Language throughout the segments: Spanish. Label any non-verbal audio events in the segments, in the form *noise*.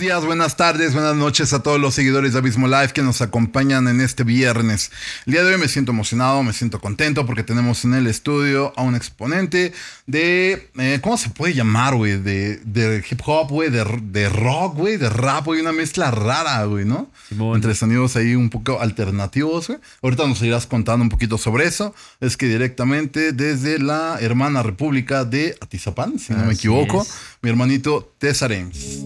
días, buenas tardes, buenas noches a todos los seguidores de Abismo Live que nos acompañan en este viernes. El día de hoy me siento emocionado, me siento contento porque tenemos en el estudio a un exponente de. Eh, ¿Cómo se puede llamar, güey? De, hip hop, güey, de, rock, güey, de rap, güey, una mezcla rara, güey, ¿no? Entre sonidos ahí un poco alternativos, güey. Ahorita nos irás contando un poquito sobre eso. Es que directamente desde la hermana república de Atizapán, si no me equivoco, mi hermanito Tessarems.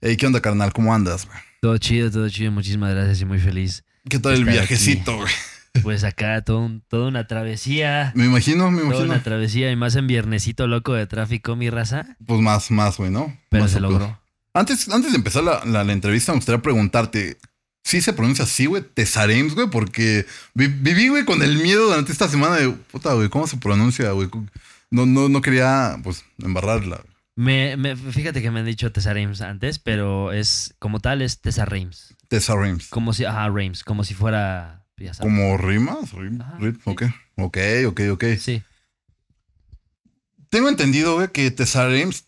Hey, ¿qué onda, carnal? ¿Cómo andas? güey? Todo chido, todo chido. Muchísimas gracias y muy feliz. ¿Qué tal el viajecito, güey? *laughs* Pues acá, todo toda una travesía. Me imagino, me imagino. Toda una travesía y más en viernesito loco de tráfico, mi raza. Pues más, más, güey, ¿no? Pero se logró. Antes, antes de empezar la, entrevista, me gustaría preguntarte. ¿Sí se pronuncia así, güey? Tesarems, güey, porque viví, güey, con el miedo durante esta semana de, puta, güey, ¿cómo se pronuncia, güey? No, no, no quería, pues, embarrarla. Me, fíjate que me han dicho Tessa Reims antes, pero es como tal es Tessa Reims. Tessa Reims. Como si, como si fuera. ¿Como rimas? ok, ok, ok. Sí. Tengo entendido que Tessa Reims,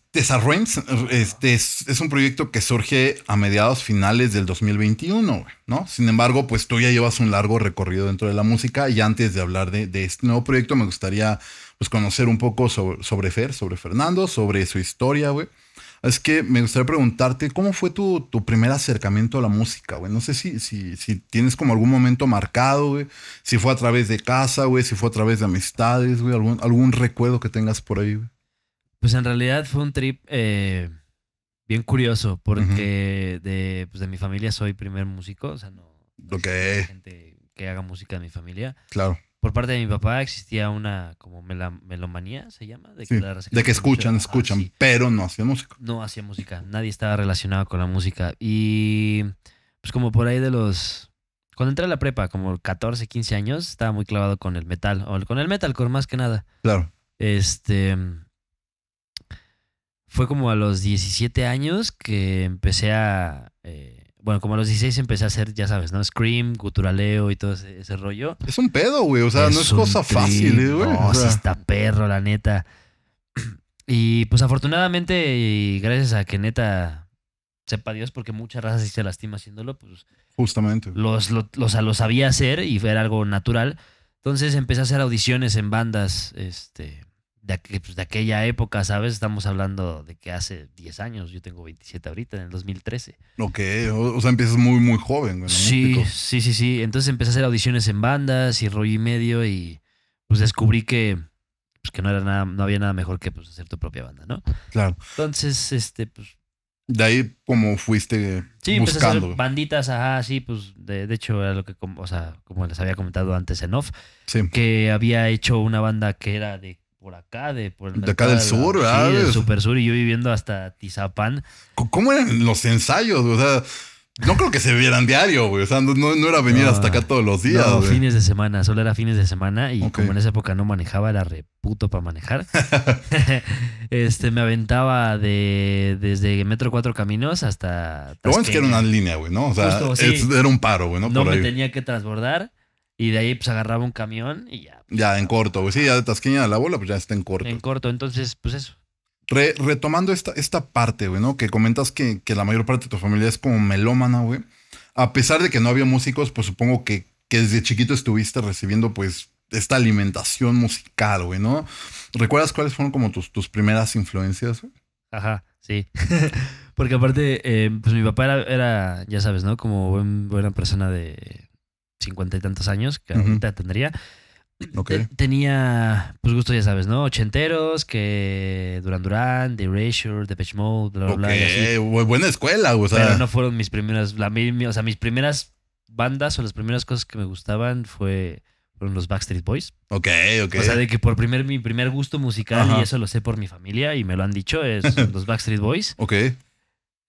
este, es, un proyecto que surge a mediados finales del 2021, ¿no? Sin embargo, pues tú ya llevas un largo recorrido dentro de la música y antes de hablar de este nuevo proyecto me gustaría pues conocer un poco sobre, Fer, sobre Fernando, sobre su historia, güey. Es que me gustaría preguntarte, ¿cómo fue tu, tu primer acercamiento a la música, güey? No sé si, si, tienes como algún momento marcado, güey. Si fue a través de casa, güey. Si fue a través de amistades, güey. Algún, algún recuerdo que tengas por ahí, güey. Pues en realidad fue un trip eh, bien curioso porque pues, de, mi familia soy primer músico. O sea, no, hay gente que haga música de mi familia. Claro por parte de mi papá existía una como melomanía, se llama, de que, de que escuchan, escuchan, ah, pero no hacía música. No hacía música, nadie estaba relacionado con la música. Y pues como por ahí de los... Cuando entré a la prepa, como 14, 15 años, estaba muy clavado con el metal, o con el metalcore más que nada. Claro. Este... Fue como a los 17 años que empecé a... Eh, bueno, como a los 16 empecé a hacer, ya sabes, ¿no? Scream, guturaleo y todo ese, rollo. Es un pedo, güey. O sea, no es cosa fácil, ¿eh, güey. No, o está perro, la neta. *clears throat* Y pues afortunadamente, y gracias a que neta sepa Dios, porque muchas razas sí se lastima haciéndolo, pues. Justamente. Los, lo, los, lo sabía hacer y era algo natural. Entonces empecé a hacer audiciones en bandas, este de, pues de aquella época, ¿sabes? Estamos hablando de que hace 10 años, yo tengo 27 ahorita, en el 2013. lo o, o sea, empiezas muy, muy joven. sí, sí, sí, sí. Entonces empecé a hacer audiciones en bandas y rollo y medio y pues descubrí que, pues, que no, era nada, no había nada mejor que pues, hacer tu propia banda, ¿no? Claro. Entonces, este, pues... De ahí como fuiste sí, buscando. Sí, banditas, ajá, sí, pues de, hecho era lo que, o sea, como les había comentado antes en off, que había hecho una banda que era de por acá, de por de acá del sur, del super sur y yo viviendo hasta Tizapán. ¿Cómo eran los ensayos? O sea, no creo que se vieran diario, güey. O sea, no, era venir hasta acá todos los días. No, fines de semana, solo era fines de semana. Y como en esa época no manejaba, era reputo para manejar. *laughs* *laughs* este, me aventaba de desde Metro Cuatro Caminos hasta. Lo bueno es que era una línea, güey, ¿no? O sea, era un paro, güey, ¿no? No me tenía que transbordar. Y de ahí pues agarraba un camión y ya ya, en corto, güey. Sí, ya de Tasqueña de la bola, pues ya está en corto. En corto, entonces, pues eso. retomando esta, esta parte, güey, ¿no? Que comentas que, que, la mayor parte de tu familia es como melómana, güey. A pesar de que no había músicos, pues supongo que, que desde chiquito estuviste recibiendo, pues, esta alimentación musical, güey, ¿no? ¿Recuerdas cuáles fueron como tus, tus primeras influencias, güey? Ajá, sí. *laughs* Porque aparte, eh, pues mi papá era, ya sabes, ¿no? Como buena persona de cincuenta y tantos años, que ahorita tendría. *clears throat* Tenía, pues gusto ya sabes, ¿no? Ochenteros, que Duran Duran, The Erasure, The Pitch Mode, bla, bla, okay. buena escuela, o Pero no fueron mis primeras, la, o sea, mis primeras bandas o las primeras cosas que me gustaban fue, fueron los Backstreet Boys. Ok, ok. O sea, de que por primer, mi primer gusto musical, y eso lo sé por mi familia y me lo han dicho, es *laughs* los Backstreet Boys. Ok.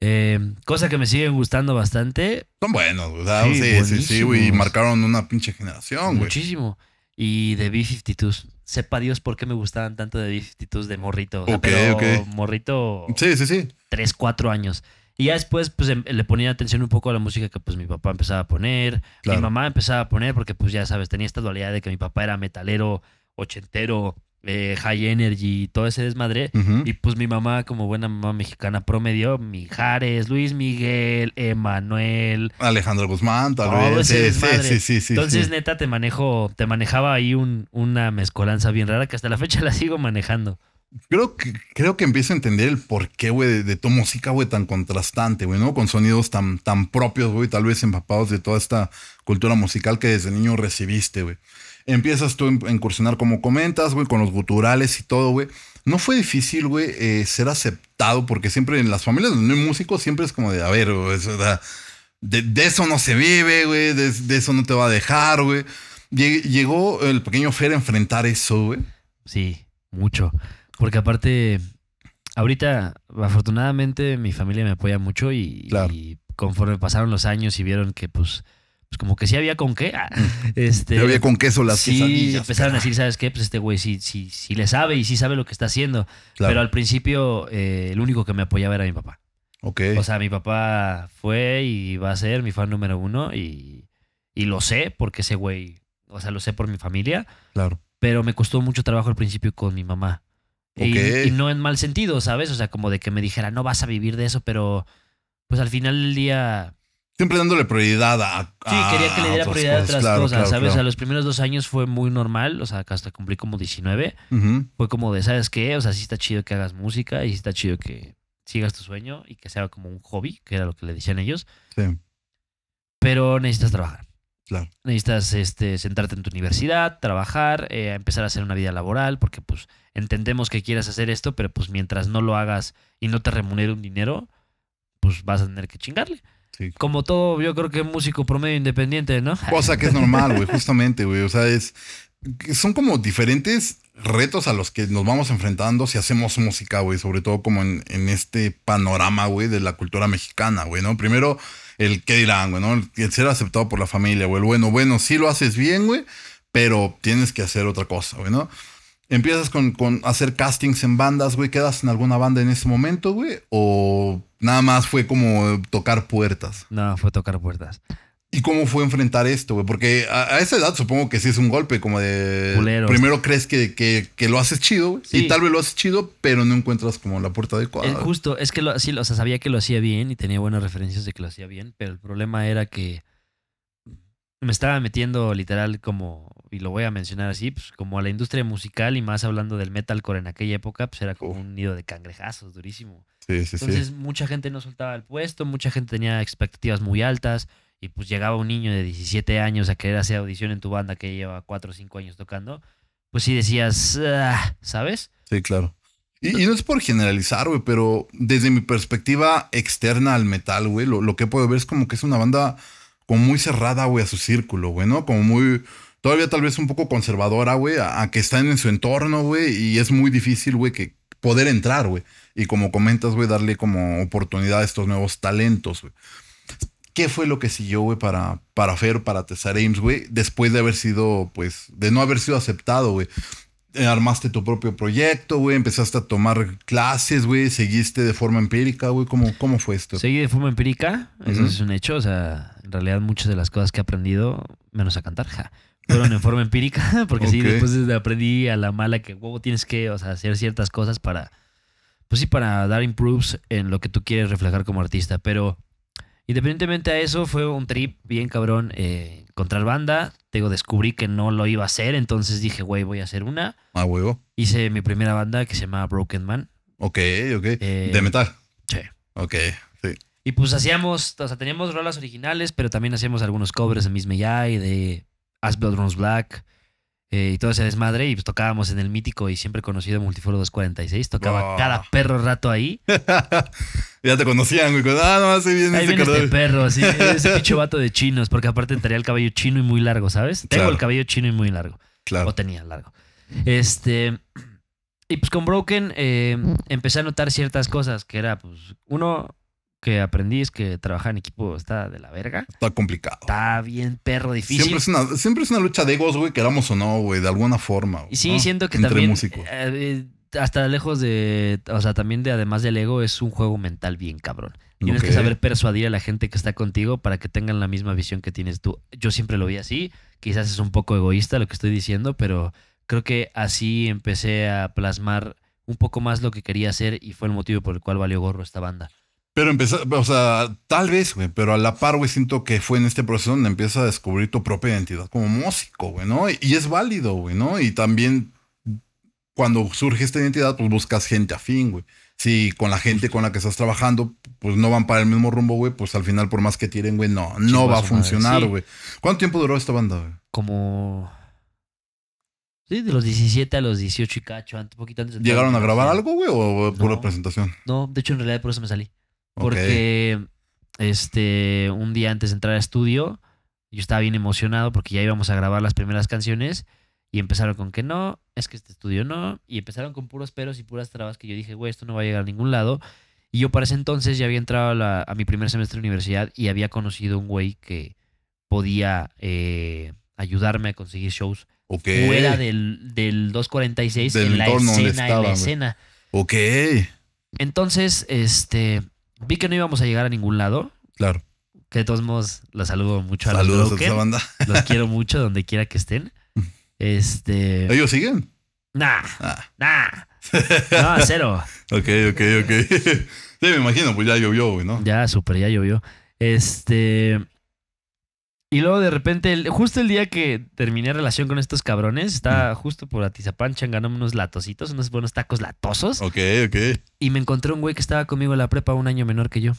Eh, cosa que me siguen gustando bastante. Son buenos, sí, sí, sí, güey. Marcaron una pinche generación, güey. Muchísimo y de b 52 Sepa Dios por qué me gustaban tanto de b 52 de morrito. O morrito. Sí, sí, sí. 3, años. Y ya después, pues em, le ponía atención un poco a la música que pues mi papá empezaba a poner, mi mamá empezaba a poner, porque pues ya sabes, tenía esta dualidad de que mi papá era metalero, ochentero, eh, high Energy y todo ese desmadre. Y pues mi mamá, como buena mamá mexicana promedio, Jares, Luis Miguel, Emanuel. Alejandro Guzmán, tal vez. sí, Entonces, neta, te manejo, te manejaba ahí una mezcolanza bien rara que hasta la fecha *laughs* la sigo manejando. Creo que, creo que empiezo a entender el porqué, güey, de, tu música, güey, tan contrastante, güey, ¿no? Con sonidos tan, tan propios, güey, tal vez empapados de toda esta cultura musical que desde niño recibiste, güey. Empiezas tú em-, a incursionar como comentas, güey, con los guturales y todo, güey. No fue difícil, güey, eh, ser aceptado, porque siempre en las familias donde no hay músicos siempre es como de, a ver, güey, eso de, eso no se vive, güey, de, eso no te va a dejar, güey. Llegó el pequeño Fer a enfrentar eso, güey. Sí, mucho. Porque aparte, ahorita, afortunadamente, mi familia me apoya mucho y conforme pasaron los años y vieron que, pues, pues como que sí había con qué. Ah, mm. Este, había con queso las sí, empezaron a decir, ¿sabes qué? Pues este güey sí, le sabe y sí sabe lo que está haciendo. Pero al principio eh, el único que me apoyaba era mi papá. Ok. O sea, mi papá fue y va a ser mi fan número uno y, y lo sé porque ese güey, o sea, lo sé por mi familia. Claro. Pero me costó mucho trabajo al principio con mi mamá. Y, y, no en mal sentido, ¿sabes? O sea, como de que me dijera, no vas a vivir de eso, pero pues al final del día Siempre dándole prioridad a. sí, quería que le diera prioridad a otras cosas, ¿sabes? A los primeros dos años fue muy normal, o sea, hasta cumplí como 19. Fue como de, ¿sabes qué? O sea, sí está chido que hagas música y sí está chido que sigas tu sueño y que sea como un hobby, que era lo que le decían ellos. Sí. Pero necesitas trabajar. Claro. Necesitas este, sentarte en tu universidad, trabajar, eh, empezar a hacer una vida laboral, porque pues entendemos que quieras hacer esto, pero pues mientras no lo hagas y no te remunere un dinero, pues vas a tener que chingarle. Como todo, yo creo que es músico promedio independiente, ¿no? Cosa que es normal, güey, *laughs* justamente, güey. O sea, es. Son como diferentes retos a los que nos vamos enfrentando si hacemos música, güey. Sobre todo como en, este panorama, güey, de la cultura mexicana, güey, ¿no? Primero, el qué dirán, güey, ¿no? El ser aceptado por la familia, güey. bueno, bueno, sí lo haces bien, güey, pero tienes que hacer otra cosa, güey, ¿no? Empiezas con, hacer castings en bandas, güey. ¿Quedas en alguna banda en ese momento, güey? ¿O nada más fue como tocar puertas? No, fue tocar puertas. ¿Y cómo fue enfrentar esto, güey? Porque a, esa edad supongo que sí es un golpe como de... Primero crees que, lo haces chido, güey. Y tal vez lo haces chido, pero no encuentras como la puerta adecuada. Eh, justo, es que sí, o sea, sabía que lo hacía bien y tenía buenas referencias de que lo hacía bien, pero el problema era que me estaba metiendo literal como y lo voy a mencionar así, pues como a la industria musical y más hablando del metalcore en aquella época, pues era como un nido de cangrejazos, durísimo. Sí, sí, Entonces mucha gente no soltaba el puesto, mucha gente tenía expectativas muy altas y pues llegaba un niño de 17 años a querer hacer audición en tu banda que lleva 4 o 5 años tocando, pues sí decías, ah", ¿sabes? Sí, claro. Y, no es por generalizar, güey, pero desde mi perspectiva externa al metal, güey, lo, lo que puedo ver es como que es una banda como muy cerrada, güey, a su círculo, güey, ¿no? Como muy todavía tal vez un poco conservadora, güey, a, que están en su entorno, güey, y es muy difícil, güey, que poder entrar, güey. Y como comentas, güey, darle como oportunidad a estos nuevos talentos, güey. ¿Qué fue lo que siguió, güey, para, para Fer, para Tessar Ames, güey? Después de haber sido, pues, de no haber sido aceptado, güey. Eh, armaste tu propio proyecto, güey. Empezaste a tomar clases, güey. Seguiste de forma empírica, güey. ¿Cómo, fue esto? Seguí de forma empírica. Eso es un hecho. O sea, en realidad muchas de las cosas que he aprendido, menos a cantar, ja fueron en forma empírica, *laughs* porque sí, después aprendí a la mala que huevo tienes que hacer ciertas cosas para, pues sí, para dar improves en lo que tú quieres reflejar como artista. Pero independientemente a eso, fue un trip bien cabrón eh, contra el banda. Digo, descubrí que no lo iba a hacer, entonces dije, güey, voy a hacer una. Ah, huevo. Hice mi primera banda que se llama Broken Man. Ok, ok. Eh, de metal. Sí. Ok, sí. Y pues hacíamos, o sea, teníamos rolas originales, pero también hacíamos algunos covers de Miss y de As Blood Runs Black eh, y todo ese desmadre. Y pues tocábamos en el mítico y siempre conocido Multiforo 246. Tocaba cada perro rato ahí. *laughs* ya te conocían, güey. Ah, no, así viene ahí ese viene este perro, *laughs* Ese pinche vato de chinos, porque aparte tenía el cabello chino y muy largo, ¿sabes? Tengo el cabello chino y muy largo. Claro. O tenía largo. Este. Y pues con Broken eh, empecé a notar ciertas cosas que era, pues, uno, que aprendí es que trabajar en equipo está de la verga. Está complicado. Está bien perro difícil. Siempre es una, siempre una lucha de egos, güey, queramos o no, güey, de alguna forma. sí, siento que Entre también... Eh, eh, hasta lejos de, o sea, también de además del ego es un juego mental bien cabrón. Tienes que saber persuadir a la gente que está contigo para que tengan la misma visión que tienes tú. Yo siempre lo vi así, quizás es un poco egoísta lo que estoy diciendo, pero creo que así empecé a plasmar un poco más lo que quería hacer y fue el motivo por el cual valió gorro esta banda. Pero empezó, o sea, tal vez, güey, pero a la par, güey, siento que fue en este proceso donde empiezas a descubrir tu propia identidad como músico, güey, ¿no? Y, es válido, güey, ¿no? Y también cuando surge esta identidad, pues buscas gente afín, güey. Si con la gente con la que estás trabajando, pues no van para el mismo rumbo, güey, pues al final, por más que tiren, güey, no, no va a funcionar, güey. ¿Cuánto tiempo duró esta banda, güey? Como. Sí, de los 17 a los 18 y cacho, un poquito antes. ¿Llegaron a grabar algo, güey, o por pura presentación? No, de hecho, en realidad por eso me salí. Porque este, un día antes de entrar a estudio, yo estaba bien emocionado porque ya íbamos a grabar las primeras canciones y empezaron con que no, es que este estudio no, y empezaron con puros peros y puras trabas que yo dije, güey, esto no va a llegar a ningún lado. Y yo para ese entonces ya había entrado a, mi primer semestre de universidad y había conocido un güey que podía eh, ayudarme a conseguir shows fuera del, del 246 en la escena, en la escena. Ok. Entonces, este, vi que no íbamos a llegar a ningún lado. Claro. Que de todos modos, los saludo mucho a los Saludos a banda. *laughs* Los quiero mucho donde quiera que estén. Este. ¿Ellos siguen? Nah. Nah. Nah. No, *laughs* cero. ok, ok, ok. *laughs* Sí, me imagino, pues ya llovió, güey, ¿no? Ya, súper, ya llovió. Este. Y luego de repente, justo el día que terminé relación con estos cabrones, estaba justo por Atizapán, changanándome unos latositos, unos buenos tacos latosos. Ok, ok. Y me encontré un güey que estaba conmigo en la prepa un año menor que yo.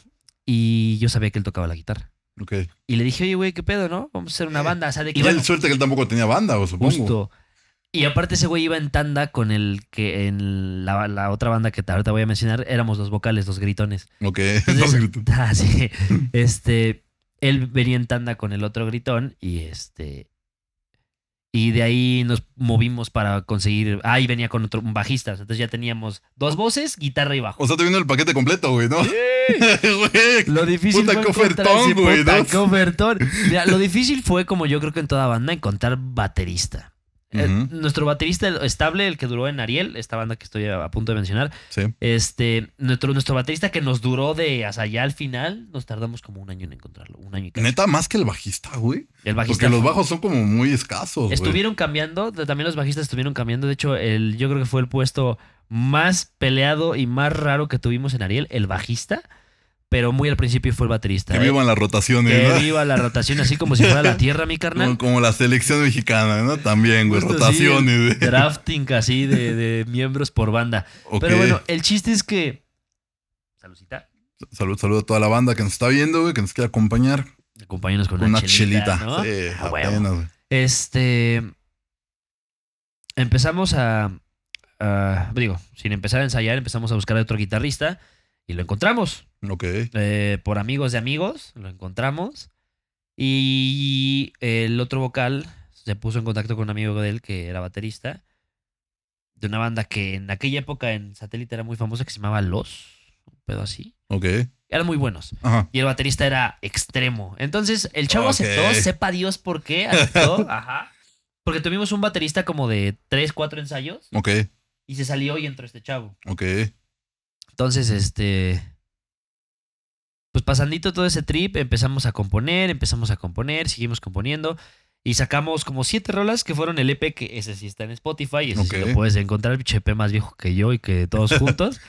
Y yo sabía que él tocaba la guitarra. Ok. Y le dije, oye, güey, qué pedo, ¿no? Vamos a hacer una banda. O sea, de que, y bueno, suerte que él tampoco tenía banda, supongo. Justo. Y aparte ese güey iba en tanda con el que en la, otra banda que ahorita voy a mencionar, éramos los vocales, los gritones. Ok, *laughs* los gritones. *laughs* Ah, sí. *laughs* Este él venía en tanda con el otro gritón y este... Y de ahí nos movimos para conseguir. ahí venía con otro bajista. Entonces ya teníamos dos voces, guitarra y bajo. O sea, te vino el paquete completo, güey, ¿no? *laughs* lo difícil puta cofertón, güey. lo difícil fue, como yo creo que en toda banda, encontrar baterista. Eh, nuestro baterista estable, el que duró en Ariel, esta banda que estoy a, punto de mencionar. Este, nuestro, baterista que nos duró de hasta allá al final, nos tardamos como un año en encontrarlo. Un año y Neta, más que el bajista, güey. El bajista. Porque los bajos son como muy escasos. Estuvieron cambiando, también los bajistas estuvieron cambiando. De hecho, el, yo creo que fue el puesto más peleado y más raro que tuvimos en Ariel, el bajista pero muy al principio fue el baterista. Que eh. en las rotaciones. Que iba viva la rotación, así como si fuera la tierra, mi carnal. Como, la selección mexicana, ¿no? También, güey, rotaciones. güey. drafting así de, miembros por banda. Pero bueno, el chiste es que. Saludita. Salud, salud a toda la banda que nos está viendo, güey, que nos quiere acompañar. Acompáñanos con, una, chelita. sí, ah, Este. Empezamos a, a. digo, sin empezar a ensayar, empezamos a buscar a otro guitarrista. Y lo encontramos. Ok. Eh, por amigos de amigos, lo encontramos. Y el otro vocal se puso en contacto con un amigo de él que era baterista de una banda que en aquella época en satélite era muy famosa que se llamaba Los, un pedo así. Ok. Eran muy buenos. Y el baterista era extremo. Entonces el chavo aceptó, sepa Dios por qué, aceptó. *laughs* ajá. Porque tuvimos un baterista como de tres, cuatro ensayos. Ok. Y se salió y entró este chavo. Ok. Entonces, este, pues pasandito todo ese trip, empezamos a componer, empezamos a componer, seguimos componiendo y sacamos como siete rolas que fueron el EP, que ese sí está en Spotify, y ese lo puedes encontrar, el EP más viejo que yo y que todos *laughs* juntos.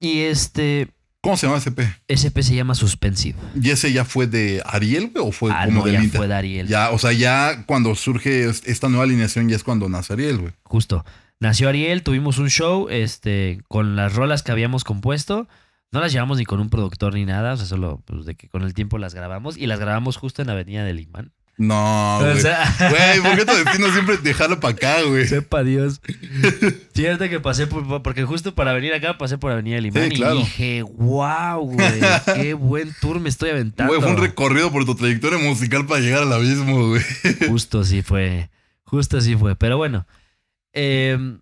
Y este... ¿Cómo se llama ese EP? Ese EP se llama Suspensivo. ¿Y ese ya fue de Ariel, güey? ¿O fue ah, como no, de ya fue de Ariel. Ya, o sea, ya cuando surge esta nueva alineación ya es cuando nace Ariel, güey. Justo. Nació Ariel, tuvimos un show este, con las rolas que habíamos compuesto. No las llevamos ni con un productor ni nada, o sea, solo pues, de que con el tiempo las grabamos y las grabamos justo en la Avenida del Imán. No, güey. *laughs* güey, ¿por tu destino siempre dejarlo para acá, güey? Sepa Dios. Fíjate *laughs* que pasé por, porque justo para venir acá pasé por Avenida Limán y dije, wow, güey, qué *laughs* buen tour me estoy aventando. Güey, fue un recorrido por tu trayectoria musical para llegar al abismo, güey. Justo así fue, justo así fue. Pero bueno, eh,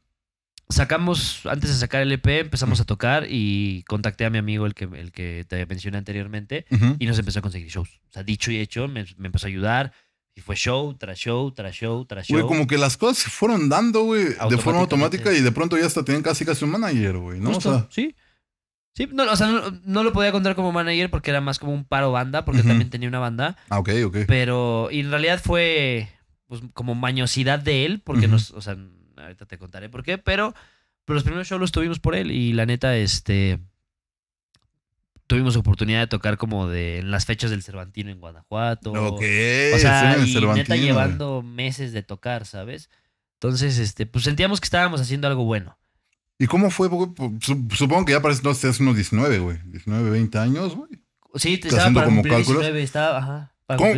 sacamos, antes de sacar el EP, empezamos a tocar y contacté a mi amigo, el que, el que te mencioné anteriormente, y nos empezó a conseguir shows. O sea, dicho y hecho, me, empezó a ayudar. Y fue show, tras show, tras show, tras show. Güey, como que las cosas se fueron dando, güey, de forma automática y de pronto ya hasta tienen casi casi un manager, güey, ¿no? sí. Sí, no, o sea, no, lo podía contar como manager porque era más como un paro banda, porque también tenía una banda. Ah, ok, ok. Pero, y en realidad fue pues, como mañosidad de él, porque nos, o sea, ahorita te contaré por qué, pero, pero pues, los primeros shows los tuvimos por él y la neta, este, tuvimos oportunidad de tocar como de en las fechas del Cervantino en Guanajuato. o sea, sí, y neta llevando meses de tocar, ¿sabes? Entonces, este, pues sentíamos que estábamos haciendo algo bueno. ¿Y cómo fue? Pues, supongo que ya parece no, hace unos 19, güey. 19, 20 años, güey. Sí, te estaba para como 19, estaba, ajá.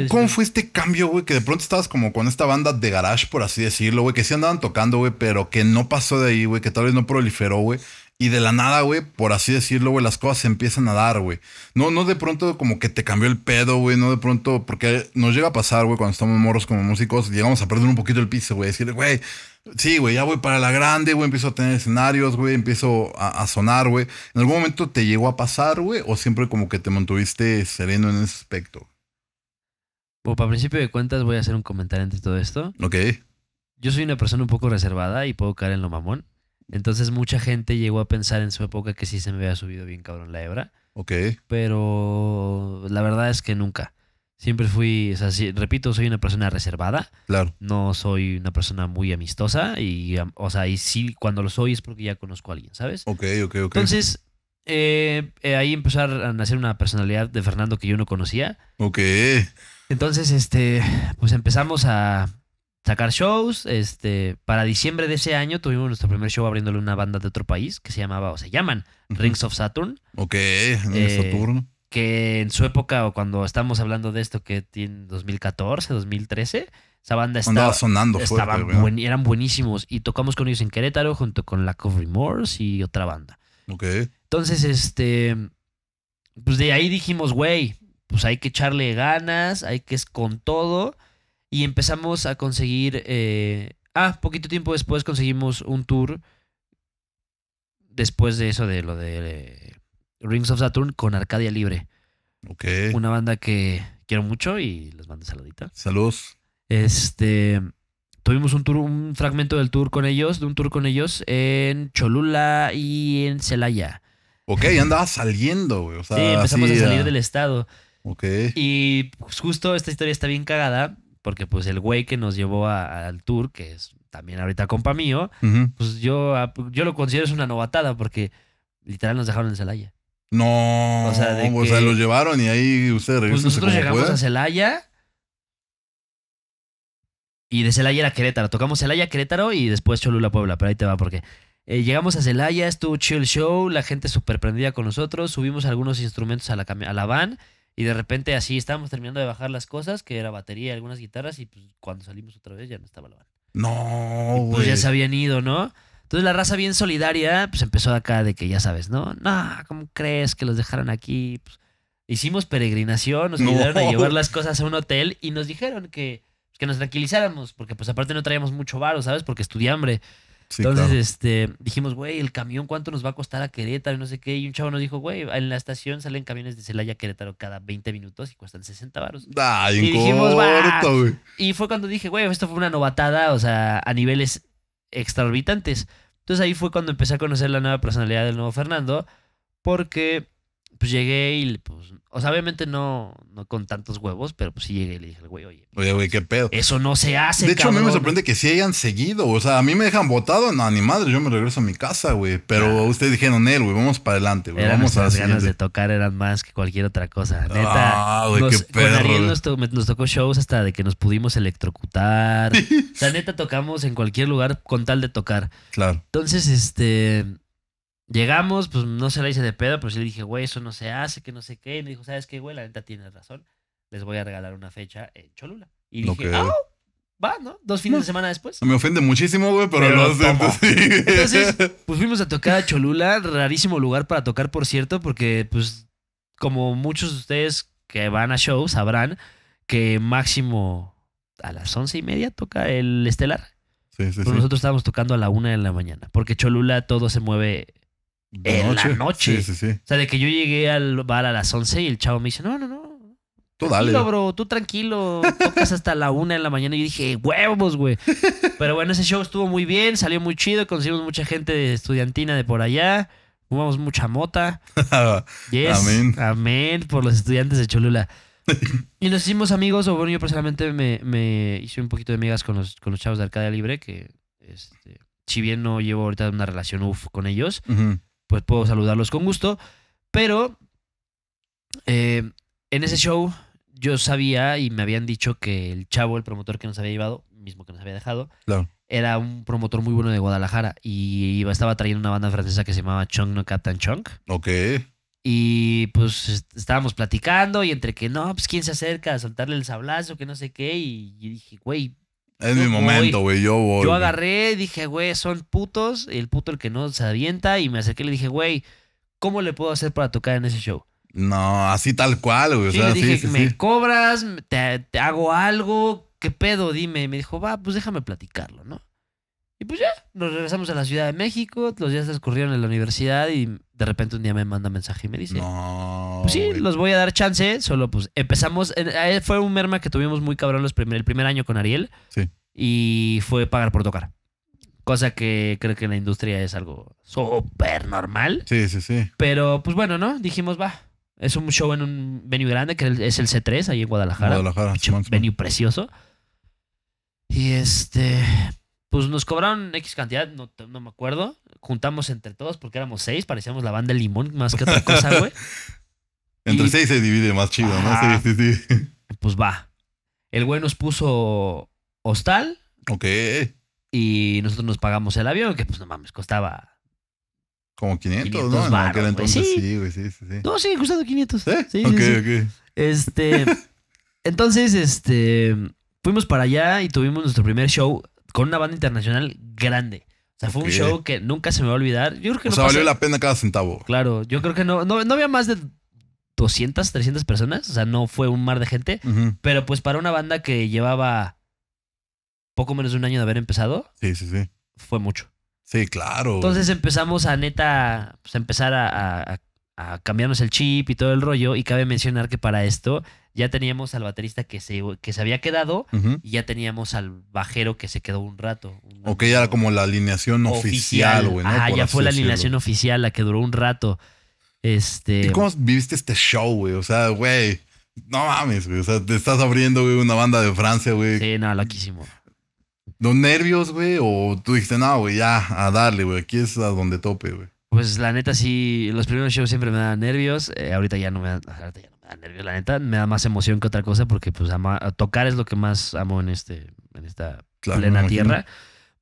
¿Cómo, fue este cambio, güey? Que de pronto estabas como con esta banda de garage, por así decirlo, güey, que sí andaban tocando, güey, pero que no pasó de ahí, güey, que tal vez no proliferó, güey. Y de la nada, güey, por así decirlo, güey, las cosas se empiezan a dar, güey. No, no de pronto como que te cambió el pedo, güey, no de pronto, porque nos llega a pasar, güey, cuando estamos moros como músicos, llegamos a perder un poquito el piso, güey, decirle, güey, Sí, güey, ya voy para la grande, güey, empiezo a tener escenarios, güey, empiezo a, a sonar, güey. ¿En algún momento te llegó a pasar, güey? ¿O siempre como que te mantuviste sereno en ese aspecto? Bueno, pues, para principio de cuentas voy a hacer un comentario entre todo esto. Ok. Yo soy una persona un poco reservada y puedo caer en lo mamón. Entonces mucha gente llegó a pensar en su época que sí se me había subido bien cabrón la hebra. Ok. Pero la verdad es que nunca. Siempre fui, o sea, sí, repito, soy una persona reservada. Claro. No soy una persona muy amistosa y, o sea, y sí, cuando lo soy es porque ya conozco a alguien, ¿sabes? Ok, ok, ok. Entonces, eh, eh, ahí empezar a nacer una personalidad de Fernando que yo no conocía. Ok. Entonces, este, pues empezamos a sacar shows. Este, para diciembre de ese año tuvimos nuestro primer show abriéndole una banda de otro país que se llamaba, o se llaman Rings of Saturn. Ok, Rings of eh, Saturn. Que en su época, o cuando estamos hablando de esto, que tiene 2014, 2013, esa banda estaba Andaba sonando fuerte, estaban eran buenísimos y tocamos con ellos en Querétaro junto con la of Remorse y otra banda. Entonces, este, pues de ahí dijimos, güey, pues hay que echarle ganas, hay que es con todo. Y empezamos a conseguir, eh, ah, poquito tiempo después conseguimos un tour después de eso de lo de Rings of Saturn con Arcadia Libre. Ok. Una banda que quiero mucho y les mando saludita. Saludos. Este, Tuvimos un tour, un fragmento del tour con ellos, de un tour con ellos en Cholula y en Celaya. Ok, andaba saliendo, güey. sí, empezamos a salir del estado. Ok. Y pues, justo esta historia está bien cagada, porque pues el güey que nos llevó al tour, que es también ahorita compa mío, pues yo, ah, pues, yo lo considero es una novatada, porque literal nos dejaron en Celaya. No, o sea, de lo llevaron y ahí ustedes Pues nosotros llegamos a Celaya y de Celaya a Querétaro. Tocamos Celaya, Querétaro y después Cholula, Puebla. Pero ahí te va porque eh, llegamos a Celaya, estuvo chill show, la gente súper prendida con nosotros. Subimos algunos instrumentos a la, a la van y de repente así estábamos terminando de bajar las cosas, que era batería, algunas guitarras y pues cuando salimos otra vez ya no estaba la van. No, Pues ya se habían ido, ¿no? Entonces la raza bien solidaria, pues empezó acá de que ya sabes, ¿no? No, ¿cómo crees que los dejaron aquí? Pues, hicimos peregrinación, nos ayudaron a llevar las cosas a un hotel y nos dijeron que que nos tranquilizáramos, porque pues aparte no traíamos mucho varo, ¿sabes? Porque estudié hambre. Entonces, este, dijimos, güey, el camión, ¿cuánto nos va a costar a Querétaro? Y no sé qué. Y un chavo nos dijo, güey, en la estación salen camiones de Celaya a Querétaro cada 20 minutos y cuestan 60 varos. y dijimos, güey. Y fue cuando dije, güey, esto fue una novatada, o sea, a niveles extraorbitantes. Entonces ahí fue cuando empecé a conocer la nueva personalidad del nuevo Fernando, porque pues llegué y pues o sea, obviamente no, no con tantos huevos, pero pues sí llegué y le dije, güey, oye. Oye, güey, qué pedo. Eso no se hace. De hecho, a mí me sorprende que sí hayan seguido. O sea, a mí me dejan botado. No, ni madre, yo me regreso a mi casa, güey. Pero ustedes dijeron, él, güey, vamos para adelante, güey. Vamos a seguir. ganas de tocar eran más que cualquier otra cosa. Neta. Ah, güey, qué pedo. Con Ariel nos, tocó shows hasta de que nos pudimos electrocutar. *laughs* O sea, neta, tocamos en cualquier lugar con tal de tocar. Claro. Entonces, este. Llegamos, pues no se la hice de pedo, pero sí le dije, güey, eso no se hace, que no sé qué. Y me dijo, ¿sabes qué, güey? La neta tienes razón. Les voy a regalar una fecha en Cholula. Y dije, ¡ah! va, ¿no? Dos fines de semana después. Me ofende muchísimo, güey, pero, lo Entonces, *laughs* pues fuimos a tocar a Cholula, rarísimo lugar para tocar, por cierto, porque, pues, como muchos de ustedes que van a shows sabrán que máximo a las once y media toca el estelar. Sí, sí, pero pues nosotros estábamos tocando a la una de la mañana, porque Cholula todo se mueve de en noche. la noche. O sea, de que yo llegué al bar a las 11 y el chavo me dice, no, no, no. Tú dale. bro, tú tranquilo. Tocas hasta la una En la mañana y yo dije, huevos, güey. Pero bueno, ese show estuvo muy bien, salió muy chido, Conocimos mucha gente estudiantina de por allá, fumamos mucha mota. *laughs* amén. Amén por los estudiantes de Cholula. y nos hicimos amigos, o bueno, yo personalmente me, me hice un poquito de amigas con los, con los chavos de Arcadia Libre, que este, si bien no llevo ahorita una relación uf con ellos, pues puedo saludarlos con gusto. Pero eh, en ese show yo sabía y me habían dicho que el chavo, el promotor que nos había llevado, mismo que nos había dejado, era un promotor muy bueno de Guadalajara y iba, estaba trayendo una banda francesa que se llamaba Chong No Captain Chong. Ok. Y pues estábamos platicando y entre que no, pues quién se acerca a soltarle el sablazo, que no sé qué, y, y dije, güey, es mi momento, güey. Yo voy. Yo agarré, dije, güey, son putos. el puto el que no se avienta. Y me acerqué y le dije, güey, ¿cómo le puedo hacer para tocar en ese show? No, así tal cual, güey. o sea, le me cobras, te, te, hago algo, ¿qué pedo? Dime. Y me dijo, va, pues déjame platicarlo, ¿no? Y pues ya, nos regresamos a la Ciudad de México. Los días transcurrieron en la universidad y de repente un día me manda mensaje y me dice, no, pues sí, los voy a dar chance, solo pues empezamos, fue un merma que tuvimos muy cabrón los primer, el primer año con Ariel Sí. y fue pagar por tocar, cosa que creo que en la industria es algo súper normal, Sí, sí, sí. pero pues bueno, ¿no? Dijimos, va, es un show en un venue grande que es el C3 ahí en Guadalajara, Guadalajara. venue precioso. Y este, pues nos cobraron X cantidad, no, no me acuerdo juntamos entre todos porque éramos seis, parecíamos la banda Limón más que otra cosa, güey. *laughs* entre seis se divide más chido, ¿no? Sí, sí, sí. Pues va. El güey nos puso hostal. Ok. Y nosotros nos pagamos el avión, que pues no mames, costaba. Como 500, ¿no? en sí, güey, sí, sí, sí. No, sí, 500. ¿Eh? Sí, ok, ok. Este. *laughs* entonces, este. Fuimos para allá y tuvimos nuestro primer show con una banda internacional grande. O sea, fue un show que nunca se me va a olvidar. Yo o sea, valió la pena cada centavo. Claro, yo creo que no, no, había más de 200, 300 personas. O sea, no fue un mar de gente. Pero pues para una banda que llevaba poco menos de un año de haber empezado. Sí, sí, sí. Fue mucho. Sí, claro. Entonces empezamos a neta, pues a empezar a cambiarnos el chip y todo el rollo. Y cabe mencionar que para esto ya teníamos al baterista que se, que se había quedado y ya teníamos al bajero que se quedó un rato. O que ya era como la alineación oficial, güey. Ah, ya fue la alineación oficial, la que duró un rato. Este... ¿Y cómo viviste este show, güey? O sea, güey, no mames, güey. O sea, te estás abriendo, güey, una banda de Francia, güey. Sí, no, loquísimo. ¿Los nervios, güey? ¿O tú dijiste, no, güey, ya, a darle, güey? Aquí es a donde tope, güey. Pues la neta, sí, los primeros shows siempre me dan nervios. Eh, ahorita ya no me dan, la neta. Me da más emoción que otra cosa porque pues tocar es lo que más amo en, este, en esta plena tierra.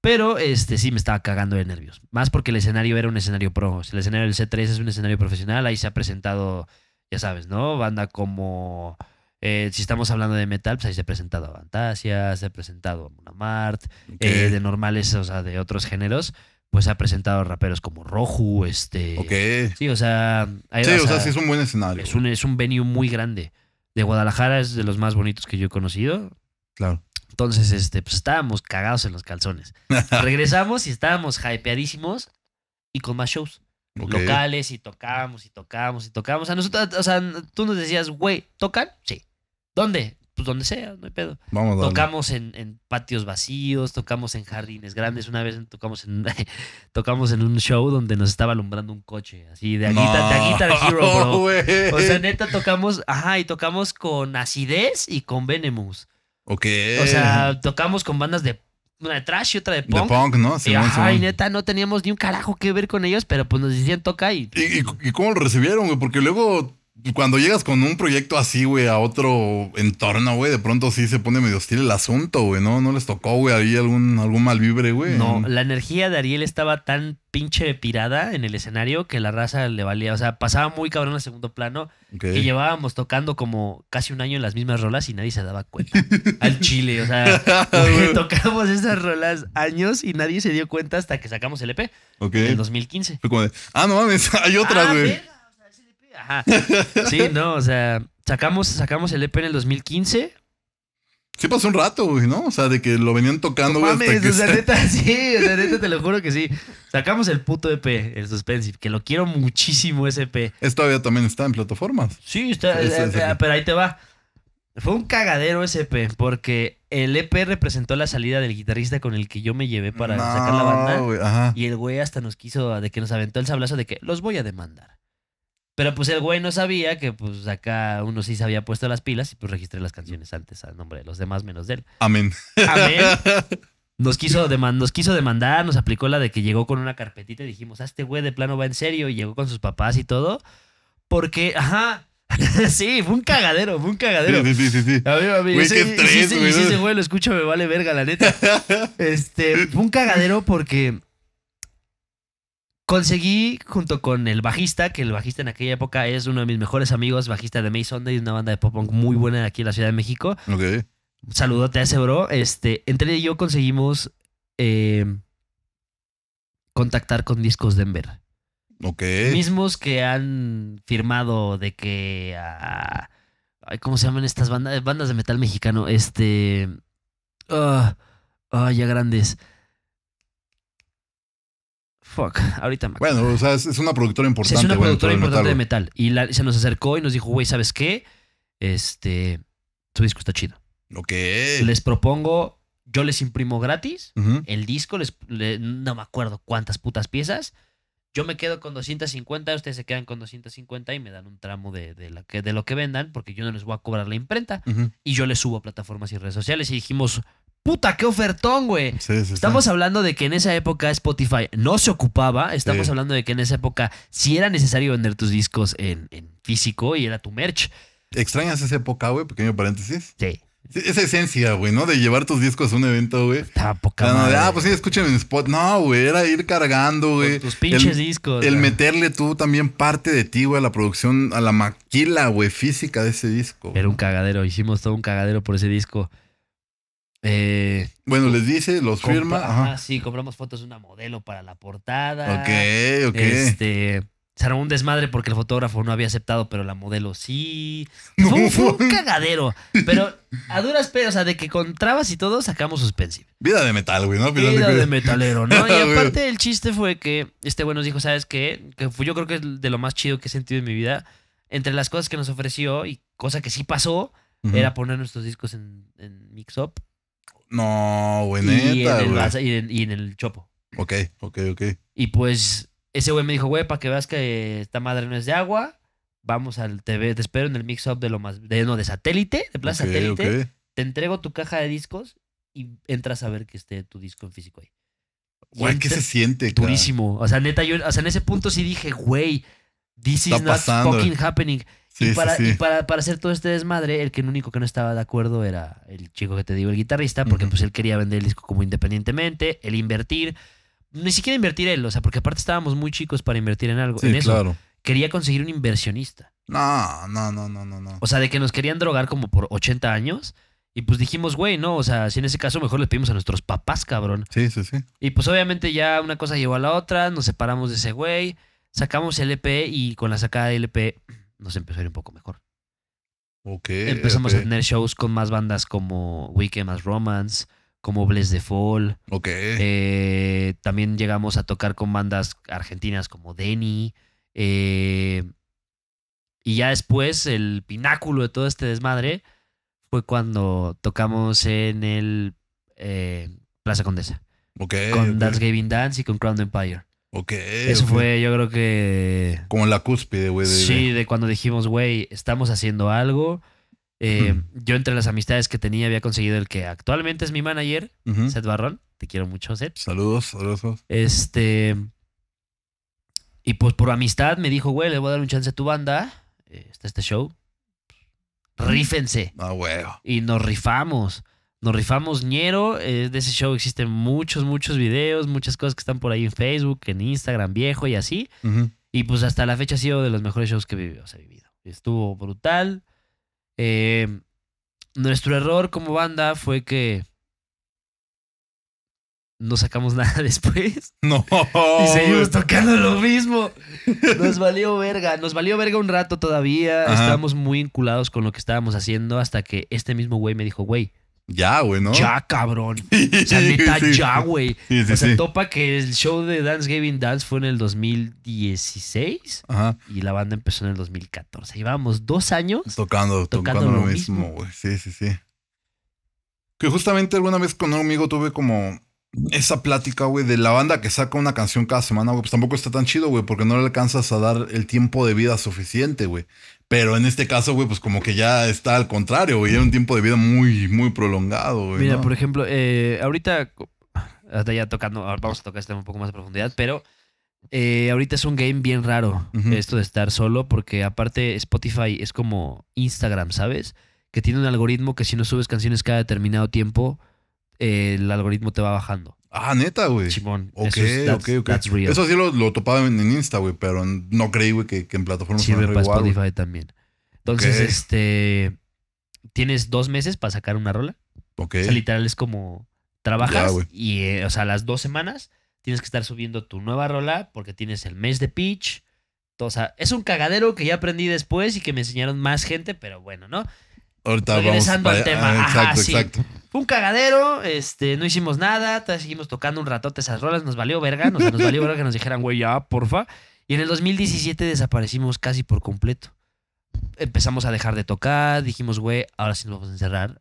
Pero este sí me estaba cagando de nervios. Más porque el escenario era un escenario pro. El escenario del C3 es un escenario profesional. Ahí se ha presentado, ya sabes, ¿no? Banda como. Eh, si estamos hablando de metal, pues ahí se ha presentado a Fantasia, se ha presentado a Monamart, eh, de normales, o sea, de otros géneros pues ha presentado raperos como Roju, este... Ok. Sí, o sea... Sí, o sea, sí es un buen escenario. es un, es venue muy grande. De Guadalajara es de los más bonitos que yo he conocido. Claro. Entonces, este, pues estábamos cagados en los calzones. *laughs* Regresamos y estábamos hypeadísimos y con más shows. Locales y tocábamos y tocábamos y tocábamos. A nosotros, o sea, tú nos decías, güey, ¿tocan? Sí. ¿Dónde? pues donde sea, no hay pedo. Vamos tocamos en, patios vacíos, tocamos en jardines grandes. Una vez tocamos en, *laughs* tocamos en un show donde nos estaba alumbrando un coche, así de aguita, no, de Hero, bro. *laughs* güey! O sea, neta, tocamos, ajá, y tocamos con acidez y con Venemus. Ok. O sea, tocamos con bandas de una de trash y otra de punk. De punk, ¿no? Sí, y, neta, no teníamos ni un carajo que ver con ellos, pero pues nos decían toca y... ¿Y, y, y cómo lo recibieron, güey? Porque luego pues, cuando llegas con un proyecto así, güey, a otro entorno, güey, de pronto sí se pone medio hostil el asunto, güey, ¿no? No les tocó, güey, ahí algún, algún mal vibre, güey. No, la energía de Ariel estaba tan pinche pirada en el escenario que la raza le valía, o sea, pasaba muy cabrón al segundo plano, que llevábamos tocando como casi un año en las mismas rolas y nadie se daba cuenta. *laughs* al chile, o sea, *laughs* güey, tocamos esas rolas años y nadie se dio cuenta hasta que sacamos el EP en el 2015. Fue como de, ah, no mames, *laughs* hay otra, ah, güey sí, no, o sea, sacamos, sacamos el EP en el 2015. Sí pasó un rato, güey, ¿no? O sea, de que lo venían tocando, güey. No que... *laughs* sí, neta, te lo juro que sí. Sacamos el puto EP, el Suspensive, que lo quiero muchísimo ese EP. Es todavía también está en plataformas. Sí, está, eh, eh, pero ahí te va. Fue un cagadero ese e porque el EP representó la salida del guitarrista con el que yo me llevé para sacar la banda. y el güey hasta nos quiso, de que nos aventó el sablazo de que los voy a demandar. Pero pues el güey no sabía que pues acá uno sí se había puesto las pilas y pues registré las canciones antes al nombre de los demás menos de él. Amén. Amén. *laughs* Nos quiso, nos quiso demandar, nos aplicó la de que llegó con una carpetita y dijimos, ah, este güey de plano va en serio y llegó con sus papás y todo. Porque, ajá, *laughs* sí, fue un cagadero, fue un cagadero. Sí, sí, sí. sí. A mí, a sí, sí, Sí, güey lo escucho, me vale verga, la neta. *laughs* Este, fue un cagadero porque Conseguí junto con el bajista, que el bajista en aquella época es uno de mis mejores amigos, bajista de Mason Sunday, una banda de pop punk muy buena aquí en la Ciudad de México. Ok. Saludote a ese bro. Este, entre y yo conseguimos eh, contactar con Discos Denver. Ok. Mismos que han firmado de que. ¿Cómo se llaman estas bandas? Bandas de metal mexicano. Este. ah, ah, ya grandes ahorita me acuerdo. Bueno, o sea, es, una productora importante. es una productora importante de metal. Y se nos acercó y nos dijo, güey, ¿sabes qué? Este, tu disco está chido. ¿Lo qué? Les propongo, yo les imprimo gratis el disco, les, no me acuerdo cuántas putas piezas. Yo me quedo con 250, ustedes se quedan con 250 y me dan un tramo de, lo que vendan, porque yo no les voy a cobrar la imprenta. Y yo les subo a plataformas y redes sociales. Y dijimos, Puta, qué ofertón, güey. estamos hablando de que en esa época Spotify no se ocupaba. Estamos hablando de que en esa época sí era necesario vender tus discos en, físico y era tu merch. ¿Extrañas esa época, güey? Pequeño paréntesis. Sí. Esa esencia, güey, ¿no? De llevar tus discos a un evento, güey. Estaba poca madre. Ah, pues sí, escuchen en spot. No, güey, era ir cargando, güey. Tus pinches discos. El meterle tú también parte de ti, güey, a la producción, a la maquila, güey, física de ese disco. Era un cagadero. Hicimos todo un cagadero por ese disco. Eh, bueno, les dice, los firma. Ah, sí, compramos fotos de una modelo para la portada. Ok, ok. Este, se armó un desmadre porque el fotógrafo no había aceptado, pero la modelo sí. Fue, un *laughs* cagadero. Pero a duras penas, o sea, de que con trabas y todo sacamos suspensive. Vida de metal, güey, ¿no? Vida, de, metalero, ¿no? *laughs* Y aparte el chiste fue que este güey nos dijo, ¿sabes qué? Que fue, yo creo que es de lo más chido que he sentido en mi vida. Entre las cosas que nos ofreció y cosa que sí pasó, era poner nuestros discos en, en mix-up no, güey, y, en el y, en- el Chopo. Ok, ok, ok. Y pues ese güey me dijo, güey, para que veas que esta madre no es de agua, vamos al TV, te espero en el mix-up de lo más, de, no, de satélite, de Plaza Satélite, te entrego tu caja de discos y entras a ver que esté tu disco en físico ahí. ¿qué se siente, Durísimo. O sea, neta, yo, o sea, en ese punto sí dije, güey, This is not fucking happening. y, para, hacer todo este desmadre, el que el único que no estaba de acuerdo era el chico que te digo, el guitarrista, porque pues él quería vender el disco como independientemente, el invertir. Ni siquiera invertir él, o sea, porque aparte estábamos muy chicos para invertir en algo. en eso, quería conseguir un inversionista. No, no, no, no, no, no. O sea, de que nos querían drogar como por 80 años. Y pues dijimos, güey, no, o sea, si en ese caso mejor le pedimos a nuestros papás, cabrón. Sí, sí, sí. Y pues obviamente ya una cosa llevó a la otra, nos separamos de ese güey. Sacamos el EP y con la sacada del EP nos empezó a ir un poco mejor. Ok. Empezamos a tener shows con más bandas como Weekend más Romance, como Bless the Fall. Ok. Eh, también llegamos a tocar con bandas argentinas como Denny. Eh, y ya después, el pináculo de todo este desmadre fue cuando tocamos en el eh, Plaza Condesa. con Dance Giving Dance y con Crown Empire. Ok. Eso fue, yo creo que. Como la cúspide, güey. Sí, de cuando dijimos, güey, estamos haciendo algo. Eh, yo, entre las amistades que tenía, había conseguido el que actualmente es mi manager, Seth Barrón. Te quiero mucho, Seth. Saludos, saludos. Este. Y pues por amistad me dijo, güey, le voy a dar un chance a tu banda. Eh, está este show. Rífense. Ah, güey. Y nos rifamos. Nos rifamos ñero. de ese show existen muchos, muchos videos, muchas cosas que están por ahí en Facebook, en Instagram, viejo y así. Y pues hasta la fecha ha sido de los mejores shows que he se vivido. Estuvo brutal. Eh, nuestro error como banda fue que no sacamos *laughs* nada después. No. Y seguimos tocando lo mismo. Nos valió verga. Nos valió verga un rato todavía. Estábamos muy inculados con lo que estábamos haciendo hasta que este mismo güey me dijo, güey, ya, güey, ¿no? Ya, cabrón. *laughs* O sea, neta, ya, güey. o sea, topa que el show de Dance Gavin Dance fue en el 2016 Ajá. y la banda empezó en el 2014. Llevamos dos años tocando, tocando lo mismo, güey. Sí, sí, sí. Que justamente alguna vez con un amigo tuve como esa plática, güey, de la banda que saca una canción cada semana, güey, pues tampoco está tan chido, güey, porque no le alcanzas a dar el tiempo de vida suficiente, güey. Pero en este caso, güey, pues como que ya está al contrario, güey, era un tiempo de vida muy, muy prolongado, güey. Mira, por ejemplo, eh, ahorita, hasta ya tocando, vamos a tocar este tema un poco más de profundidad, pero eh, ahorita es un game bien raro esto de estar solo, porque aparte Spotify es como Instagram, ¿sabes? Que tiene un algoritmo que si no subes canciones cada determinado tiempo, el algoritmo te va bajando. Ah, neta, güey. Chimón. Ok, eso ok, ok. real. Eso sí lo, lo topaba en, Insta, güey, pero no creí, güey, que, en plataformas Sirve para Spotify también. Entonces, este. Tienes dos meses para sacar una rola. Ok. O sea, literal es como trabajas y, eh, o sea, las dos semanas tienes que estar subiendo tu nueva rola porque tienes el mes de pitch. o sea, es un cagadero que ya aprendí después y que me enseñaron más gente, pero bueno, ¿no? Ahorita Regresando al tema. Ah, exacto, exacto un cagadero, este, no hicimos nada, todavía seguimos tocando un ratote esas rolas, nos valió verga, nos valió verga que nos dijeran, güey, ya, porfa. Y en el 2017 desaparecimos casi por completo. Empezamos a dejar de tocar, dijimos, güey, ahora sí nos vamos a encerrar.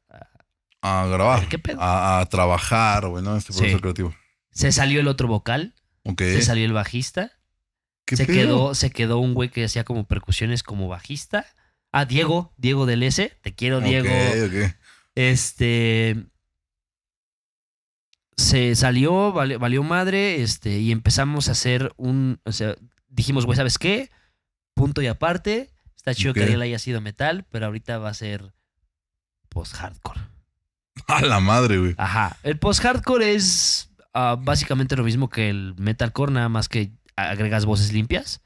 A, grabar. A, trabajar, güey, ¿no? Este proceso creativo. Se salió el otro vocal. Se salió el bajista. se, quedó, se quedó un güey que hacía como percusiones como bajista. Ah, Diego, Diego del S. Te quiero, Diego. Este. Se salió, valió, madre, este, y empezamos a hacer un. O sea, dijimos, güey, ¿sabes qué? Punto y aparte. Está chido que él haya sido metal, pero ahorita va a ser post-hardcore. *laughs* A la madre, güey. Ajá. El post-hardcore es ah, básicamente lo mismo que el metalcore, nada más que agregas voces limpias.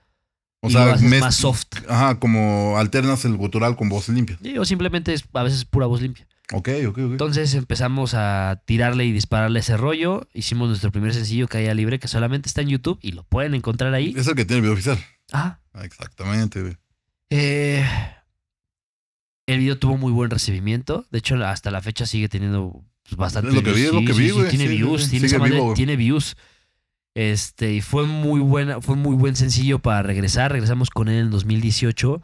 O sea, más soft. Ajá, como alternas el gutural con voces limpias. Sí, o simplemente es, a veces pura voz limpia. Ok, ok, ok. Entonces empezamos a tirarle y dispararle ese rollo. Hicimos nuestro primer sencillo, Caída Libre, que solamente está en YouTube y lo pueden encontrar ahí. Es el que tiene el video oficial. Ah. ah exactamente, Eh, el video tuvo muy buen recibimiento. De hecho, hasta la fecha sigue teniendo pues, bastante es lo que vi, es lo que vi, tiene views, tiene, tiene views. Este, y fue muy buena, fue muy buen sencillo para regresar. Regresamos con él en 2018.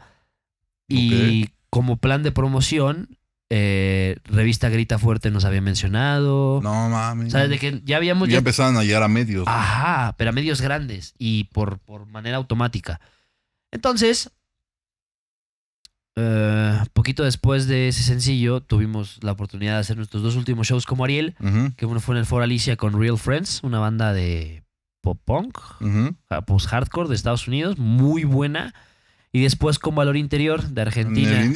Y como plan de promoción, eh, revista Grita Fuerte nos había mencionado. No mames. que ya habíamos. Ya, empezaban a llegar a medios. Ajá, pero a medios grandes y por, por manera automática. Entonces, eh, poquito después de ese sencillo, tuvimos la oportunidad de hacer nuestros dos últimos shows con Ariel, que uno fue en el For Alicia con Real Friends, una banda de pop punk, post hardcore de Estados Unidos, muy buena. Y después con Valor Interior de Argentina.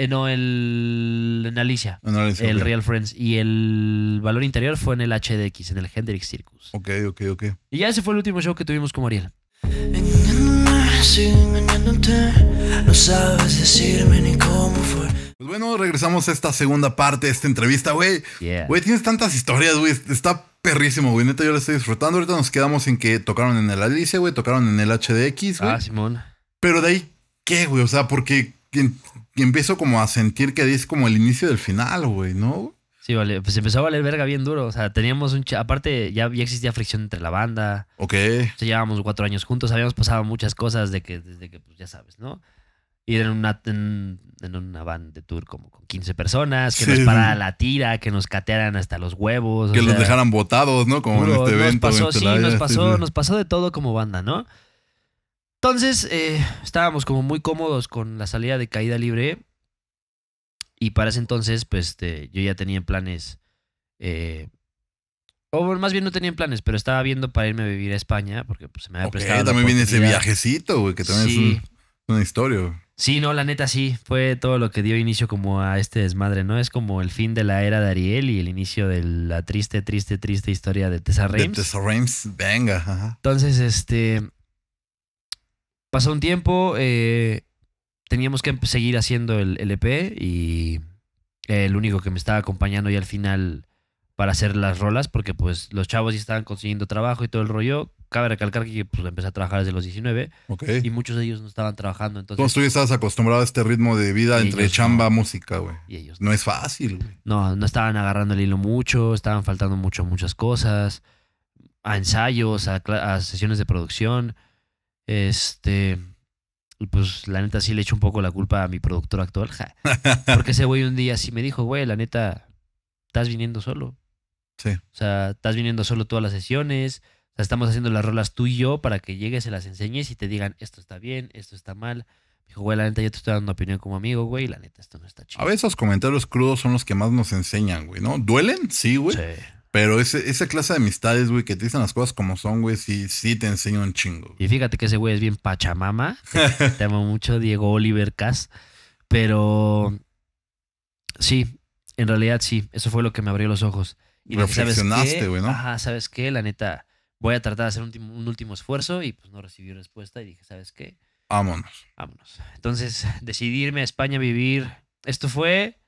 Eh, no, el, en Alicia. En Alicia el Real Friends. Y el valor interior fue en el HDX, en el Hendrix Circus. Ok, ok, ok. Y ya ese fue el último show que tuvimos con Ariel. No sabes decirme ni cómo fue. Pues bueno, regresamos a esta segunda parte de esta entrevista, güey. Güey, tienes tantas historias, güey. Está perrísimo, güey. Neta, yo lo estoy disfrutando. Ahorita nos quedamos en que tocaron en el Alicia, güey. Tocaron en el HDX, güey. Ah, Simón. Pero de ahí, ¿qué, güey? O sea, porque y empiezo como a sentir que es como el inicio del final, güey, ¿no? Sí, vale. Pues empezó a valer verga bien duro. O sea, teníamos un... Aparte, ya, existía fricción entre la banda. Ok. llevábamos cuatro años juntos. Habíamos pasado muchas cosas de que, desde que, pues ya sabes, ¿no? Ir en una, en, una van de tour como con 15 personas, que nos parara la tira, que nos catearan hasta los huevos. Que nos los dejaran botados, ¿no? Como en este evento. Nos pasó, sí, nos pasó, nos pasó de todo como banda, ¿no? Entonces, eh, estábamos como muy cómodos con la salida de caída libre. Y para ese entonces, pues este, yo ya tenía planes. Eh, o más bien no tenía planes, pero estaba viendo para irme a vivir a España, porque pues, se me había prestado. también viene ese viajecito, güey, que también es una historia. Sí, no, la neta sí. Fue todo lo que dio inicio como a este desmadre, ¿no? Es como el fin de la era de Ariel y el inicio de la triste, triste, triste historia de Tessa Reims. De Tessa Reims, venga. Entonces, este. Pasó un tiempo, eh, teníamos que seguir haciendo el, LP e EP y el único que me estaba acompañando ya al final para hacer las rolas, porque pues los chavos ya estaban consiguiendo trabajo y todo el rollo. Cabe recalcar que pues, empecé a trabajar desde los 19 y muchos de ellos no estaban trabajando. Entonces, tú ya estabas acostumbrado a este ritmo de vida entre chamba, música, güey. Y ellos no. es fácil, güey. No, no estaban agarrando el hilo mucho, estaban faltando mucho muchas cosas, a ensayos, a, a sesiones de producción. Este. pues la neta sí le echo un poco la culpa a mi productor actual. *laughs* Porque ese güey un día sí me dijo, güey, la neta, estás viniendo solo. Sí. O sea, estás viniendo solo todas las sesiones. O sea, estamos haciendo las rolas tú y yo para que llegues, se las enseñes y te digan, esto está bien, esto está mal. dijo, güey, la neta, yo te estoy dando opinión como amigo, güey, la neta, esto no está chido. A veces los comentarios crudos son los que más nos enseñan, güey, ¿no? ¿Duelen? Sí, güey. Sí. Pero esa clase de amistades, güey, que te dicen las cosas como son, güey, sí, te enseña un chingo. Y fíjate que ese güey es bien pachamama. *laughs* te, amo mucho, Diego Oliver Cas. Pero sí, en realidad sí. Eso fue lo que me abrió los ojos. Y Reflexionaste, güey, ¿no? Ajá, ¿sabes qué? La neta, voy a tratar de hacer un, último esfuerzo y pues no recibí respuesta. Y dije, ¿sabes qué? Vámonos. Vámonos. Entonces, *laughs* decidirme a España a vivir. Esto fue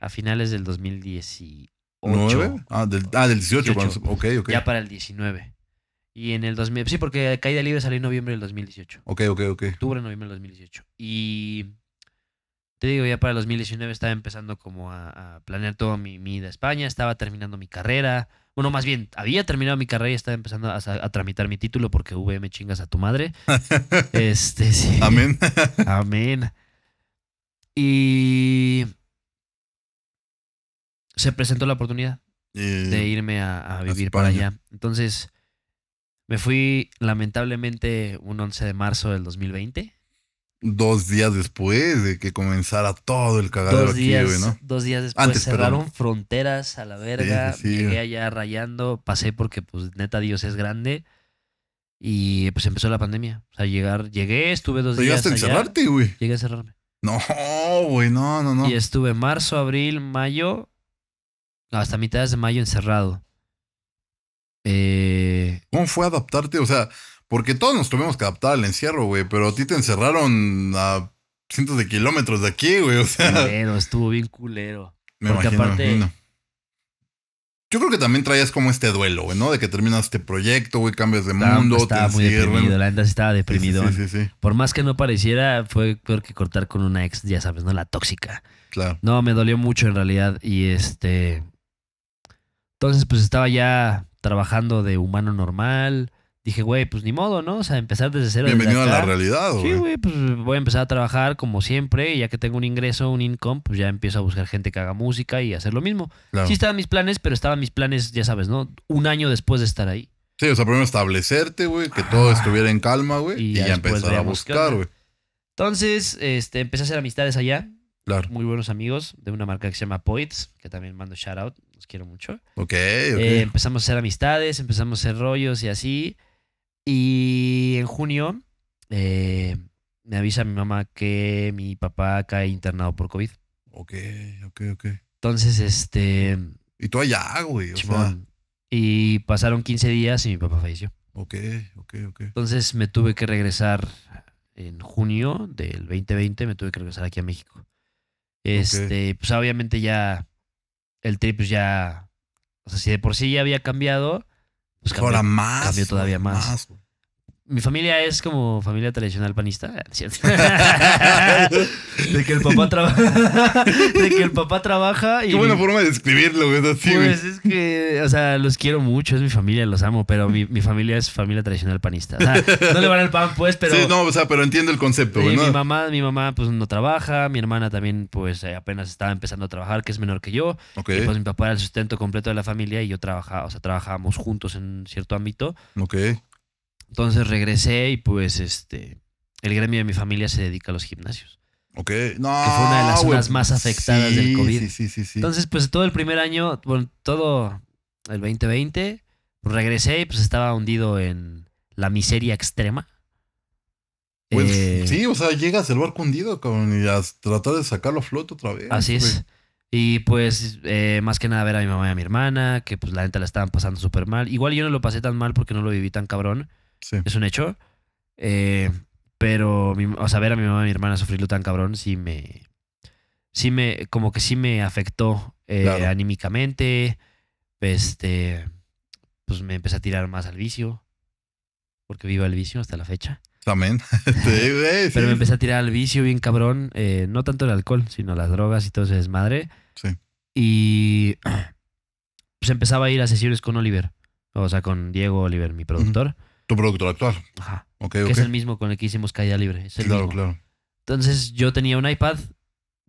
a finales del 2018. ¿Nueve? Ah, del, 18. Ah, ok, ok. Ya para el 19. Y en el 2000. Sí, porque Caída Libre salió en noviembre del 2018. Ok, ok, ok. Octubre, noviembre del 2018. Y. Te digo, ya para el 2019 estaba empezando como a, planear toda mi, vida a España, estaba terminando mi carrera. Bueno, más bien, había terminado mi carrera y estaba empezando a, a tramitar mi título porque VM chingas a tu madre. *laughs* este, sí. Amén. *laughs* Amén. Y se presentó la oportunidad eh, de irme a, vivir para allá. Entonces, me fui lamentablemente un 11 de marzo del 2020. Dos días después de que comenzara todo el cagadero dos días, aquí, güey, ¿no? Dos días después cerraron fronteras a la verga. llegué allá rayando, pasé porque, pues, neta, Dios es grande. Y pues empezó la pandemia. O sea, llegar, llegué, estuve dos días. Llegaste a encerrarte, güey. Llegué a cerrarme. No, güey, no, no, no. Y estuve marzo, abril, mayo hasta mitad de mayo encerrado. Eh, ¿Cómo fue adaptarte? O sea, porque todos nos tuvimos que adaptar al encierro, güey, pero a ti te encerraron a cientos de kilómetros de aquí, güey. O sea. Pero estuvo bien culero. Me porque imagino, aparte. Yo creo que también traías como este duelo, güey, ¿no? De que terminas este proyecto, güey, cambias de mundo. Estaba muy deprimido, la neta estaba deprimido. Sí, sí, sí, Por más que no pareciera, fue peor que cortar con una ex, ya sabes, ¿no? La tóxica. Claro. No, me dolió mucho en realidad. Y este. Entonces, pues estaba ya trabajando de humano normal. Dije, güey, pues ni modo, ¿no? O sea, empezar desde cero. Bienvenido a la realidad, güey. Sí, güey, pues voy a empezar a trabajar como siempre. ya que tengo un ingreso, un income, pues ya empiezo a buscar gente que haga música y hacer lo mismo. Sí estaban mis planes, pero estaban mis planes, ya sabes, ¿no? Un año después de estar ahí. Sí, o sea, primero establecerte, güey, que todo estuviera en calma, güey. Y, ya empezar a buscar, güey. Entonces, este, empecé a hacer amistades allá. Claro. Muy buenos amigos de una marca que se llama Poets, que también mando shout out los quiero mucho. Ok, eh, ok. empezamos a hacer amistades, empezamos a hacer rollos y así. Y en junio eh, me avisa mi mamá que mi papá cae internado por COVID. Ok, ok, ok. Entonces, este... Y tú allá, güey. Y pasaron 15 días y mi papá falleció. Ok, ok, ok. Entonces me tuve que regresar en junio del 2020, me tuve que regresar aquí a México. Este, pues obviamente ya el trip pues ya. O sea, si de por sí ya había cambiado, pues cambió, Ahora más. Cambió todavía más. Mi familia es como familia tradicional panista, *laughs* ¿cierto? *laughs* de que el papá trabaja. *laughs* de que el papá trabaja y. Qué buena forma de describirlo, güey. pues es que, o sea, los quiero mucho, es mi familia, los amo, pero mi, familia es familia tradicional panista. O sea, no le van al pan, pues, pero. Sí, no, o sea, pero entiendo el concepto, Mi mamá, mi mamá, pues no trabaja, mi hermana también, pues, eh, apenas estaba empezando a trabajar, que es menor que yo. Ok. Y, pues mi papá era el sustento completo de la familia y yo trabajaba, o sea, trabajábamos juntos en cierto ámbito. Ok. Entonces regresé y pues este el gremio de mi familia se dedica a los gimnasios. Ok, no. Que fue una de las zonas más afectadas del COVID. Sí, sí, sí, Entonces, pues todo el primer año, bueno, todo el 2020, pues, regresé y pues estaba hundido en la miseria extrema. Pues, eh, sí, o sea, llegas el barco hundido con, y a tratar de sacarlo a flote otra vez. Así es. Y pues, eh, más que nada ver a mi mamá y a mi hermana, que pues la gente la estaban pasando súper mal. Igual yo no lo pasé tan mal porque no lo viví tan cabrón. Es un hecho. Eh, pero, mi, o sea, ver a mi mamá y a mi hermana sufrirlo tan cabrón, sí me. Sí me. Como que sí me afectó eh, anímicamente. Este. Pues me empecé a tirar más al vicio. Porque vivo al vicio hasta la fecha. También. *laughs* *laughs* Eh, pero me empecé a tirar al vicio bien cabrón. no tanto el alcohol, sino las drogas y todo ese desmadre. Sí. Y. *clears throat* Pues empezaba a ir a sesiones con Oliver. O sea, con Diego Oliver, mi productor. Tu productor actual. Ajá. que es el mismo con el que hicimos Caída Libre. Es claro, claro. Entonces yo tenía un iPad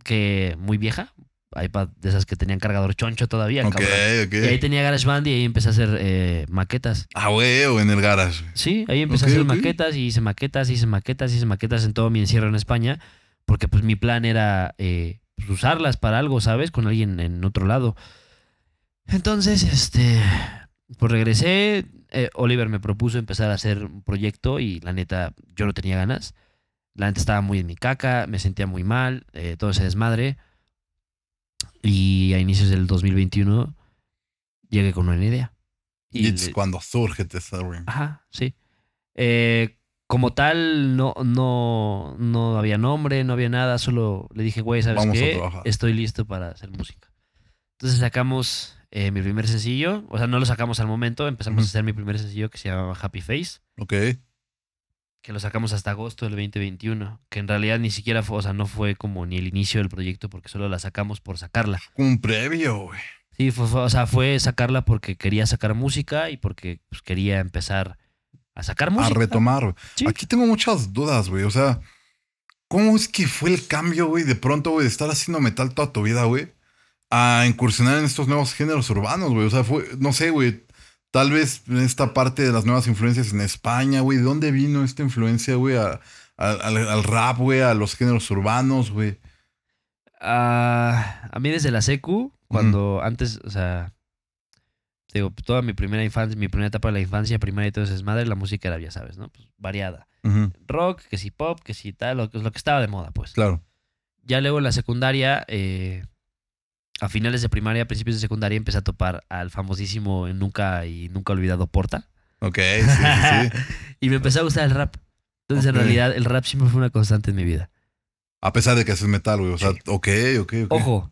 que muy vieja, iPad de esas que tenían cargador choncho todavía. Ok, ok. Y ahí tenía GarageBand y ahí empecé a hacer eh, maquetas. Ah, O en el garage. Sí, ahí empecé a hacer maquetas y hice maquetas, y hice maquetas, hice maquetas en todo mi encierro en España, porque pues mi plan era eh, pues, usarlas para algo, ¿sabes? Con alguien en otro lado. Entonces, este, pues regresé, eh, Oliver me propuso empezar a hacer un proyecto y la neta yo no tenía ganas. La neta estaba muy en mi caca, me sentía muy mal, eh, todo ese desmadre. Y a inicios del 2021 llegué con una idea. Y It's cuando surge Tesaurian. Ajá, sí. Eh, como tal, no, no, no había nombre, no había nada, solo le dije, güey, ¿sabes qué? Estoy listo para hacer música. Entonces sacamos eh, mi primer sencillo. O sea, no lo sacamos al momento, empezamos a hacer mi primer sencillo que se llamaba Happy Face. Ok. Que lo sacamos hasta agosto del 2021, que en realidad ni siquiera fue, o sea, no fue como ni el inicio del proyecto porque solo la sacamos por sacarla. Un previo, güey. Sí, fue, o sea, fue sacarla porque quería sacar música y porque pues, quería empezar a sacar música. A retomar. Aquí tengo muchas dudas, güey. O sea, ¿cómo es que fue el cambio, güey, de pronto, güey, de estar haciendo metal toda tu vida, güey? a incursionar en estos nuevos géneros urbanos, güey. O sea, fue, no sé, güey. Tal vez en esta parte de las nuevas influencias en España, güey. ¿De dónde vino esta influencia, güey? al, rap, güey, a los géneros urbanos, güey. Ah, a mí desde la secu, cuando antes, o sea, digo, toda mi primera infancia, mi primera etapa de la infancia, primaria y todo Es madre, la música era, ya sabes, ¿no? Pues variada. Rock, que si pop, que si tal, lo, lo que estaba de moda, pues. Claro. Ya luego en la secundaria, eh, a finales de primaria, a principios de secundaria, empecé a topar al famosísimo Nunca y Nunca Olvidado Porta. Ok, sí, sí. *laughs* y me empezó a gustar el rap. Entonces, en realidad, el rap siempre fue una constante en mi vida. A pesar de que haces metal, güey. O sea, ok, ok, ok, Ojo.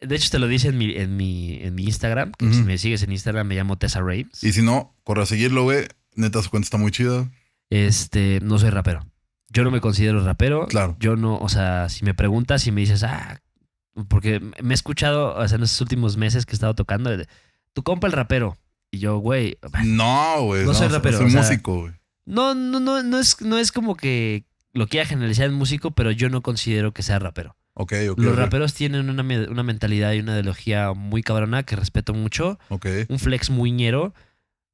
De hecho, te lo dice en mi, en mi, Instagram. Que Si me sigues en Instagram, me llamo Tessa Rames. Y si no, corre a seguirlo, güey. Neta, su cuenta está muy chida. Este, no soy rapero. Yo no me considero rapero. Claro. Yo no, o sea, si me preguntas y me dices, ah, porque me he escuchado, o en estos últimos meses que he estado tocando, tu compa el rapero. Y yo, güey. No, güey. No, soy rapero. Soy músico, No, no, no, es, no es como que lo quiera generalizar en músico, pero yo no considero que sea rapero. Ok, ok. Los raperos tienen una, mentalidad y una ideología muy cabrona que respeto mucho. Ok. Un flex muy ñero.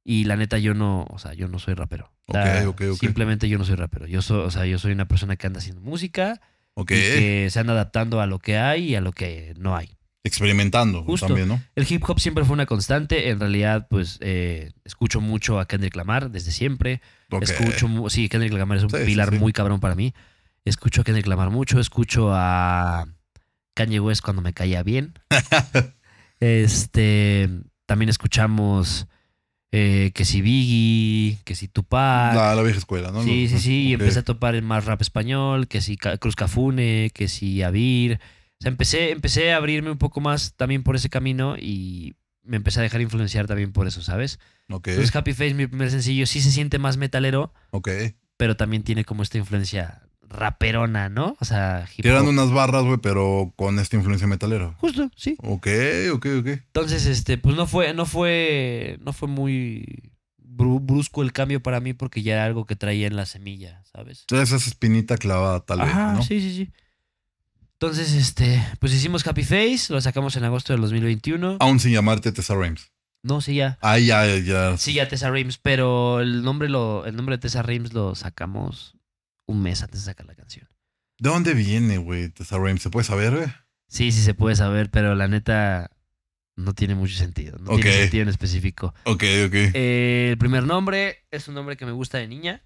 Y la neta, yo no, o sea, yo no soy rapero. ok, ok. Simplemente yo no soy rapero. Yo soy, o sea, yo soy una persona que anda haciendo música que se han adaptando a lo que hay y a lo que no hay. Experimentando Justo. también, ¿no? El hip hop siempre fue una constante. En realidad, pues eh, escucho mucho a Kendrick Lamar desde siempre. Escucho, sí, Kendrick Lamar es un pilar muy cabrón para mí. Escucho a Kendrick Lamar mucho. Escucho a Kanye West cuando me caía bien. *laughs* este, también escuchamos eh, que si Biggie, que si Tupac. No, la vieja escuela, ¿no? Sí, sí, sí. Y empecé a topar el más rap español, que si Cruz Cafune, que si Avir. O sea, empecé, empecé a abrirme un poco más también por ese camino y me empecé a dejar influenciar también por eso, ¿sabes? Entonces Happy Face, mi primer sencillo, sí se siente más metalero. Ok. Pero también tiene como esta influencia raperona, ¿no? O sea, hip Eran unas barras, güey, pero con esta influencia metalera. Justo, sí. Ok, ok, ok. Entonces, este, pues no fue, no fue, no fue muy brusco el cambio para mí porque ya era algo que traía en la semilla, ¿sabes? Entonces esa espinita clavada tal vez, sí, sí, sí. Entonces, este, pues hicimos Happy Face, lo sacamos en agosto del 2021. Aún sin llamarte Tessa Rames. No, sí, ya. Ah, ya, ya. Sí, ya Tessa Rames, pero el nombre, lo, el nombre de Tessa Rames lo sacamos un mes antes de sacar la canción. ¿De dónde viene, güey, Tessa ¿Se puede saber, güey? Sí, sí se puede saber, pero la neta no tiene mucho sentido. No tiene sentido en específico. Ok, ok. Eh, el primer nombre es un nombre que me gusta de niña.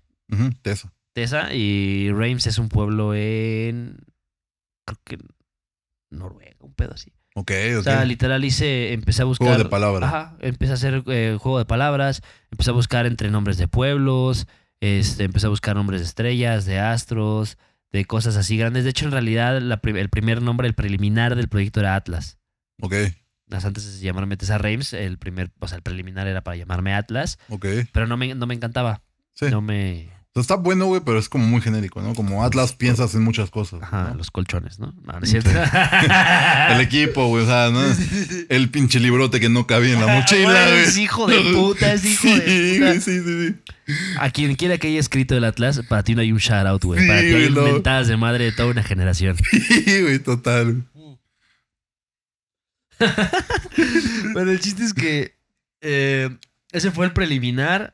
Tessa. Tessa. Tesa. Y Reims es un pueblo en. Creo que. Noruega, un pedo así. Ok, ok. O sea, literal hice. Empecé a buscar. Juego de palabras. Ajá. Empecé a hacer eh, juego de palabras. Empecé a buscar entre nombres de pueblos. Este, empecé a buscar nombres de estrellas, de astros, de cosas así grandes. De hecho, en realidad, el primer nombre, el preliminar del proyecto era Atlas. Ok. Antes de llamarme Tessa Reims, el primer, o sea, el preliminar era para llamarme Atlas. Ok. Pero no me, no me encantaba. Sí. No me. O sea, está bueno, güey, pero es como muy genérico, ¿no? Como Atlas piensas en muchas cosas. Ajá, los colchones, ¿no? No, es cierto. *laughs* el equipo, güey, o sea, ¿no? El pinche librote que no cabía en la mochila, güey. es hijo de puta, es hijo sí, de puta. Sí, sí, sí. A quien quiera que haya escrito el Atlas, para ti no hay un shout out, güey. para ti hay de madre de toda una generación. *laughs* Sí, güey, total. *laughs* bueno, el chiste es que eh, ese fue el preliminar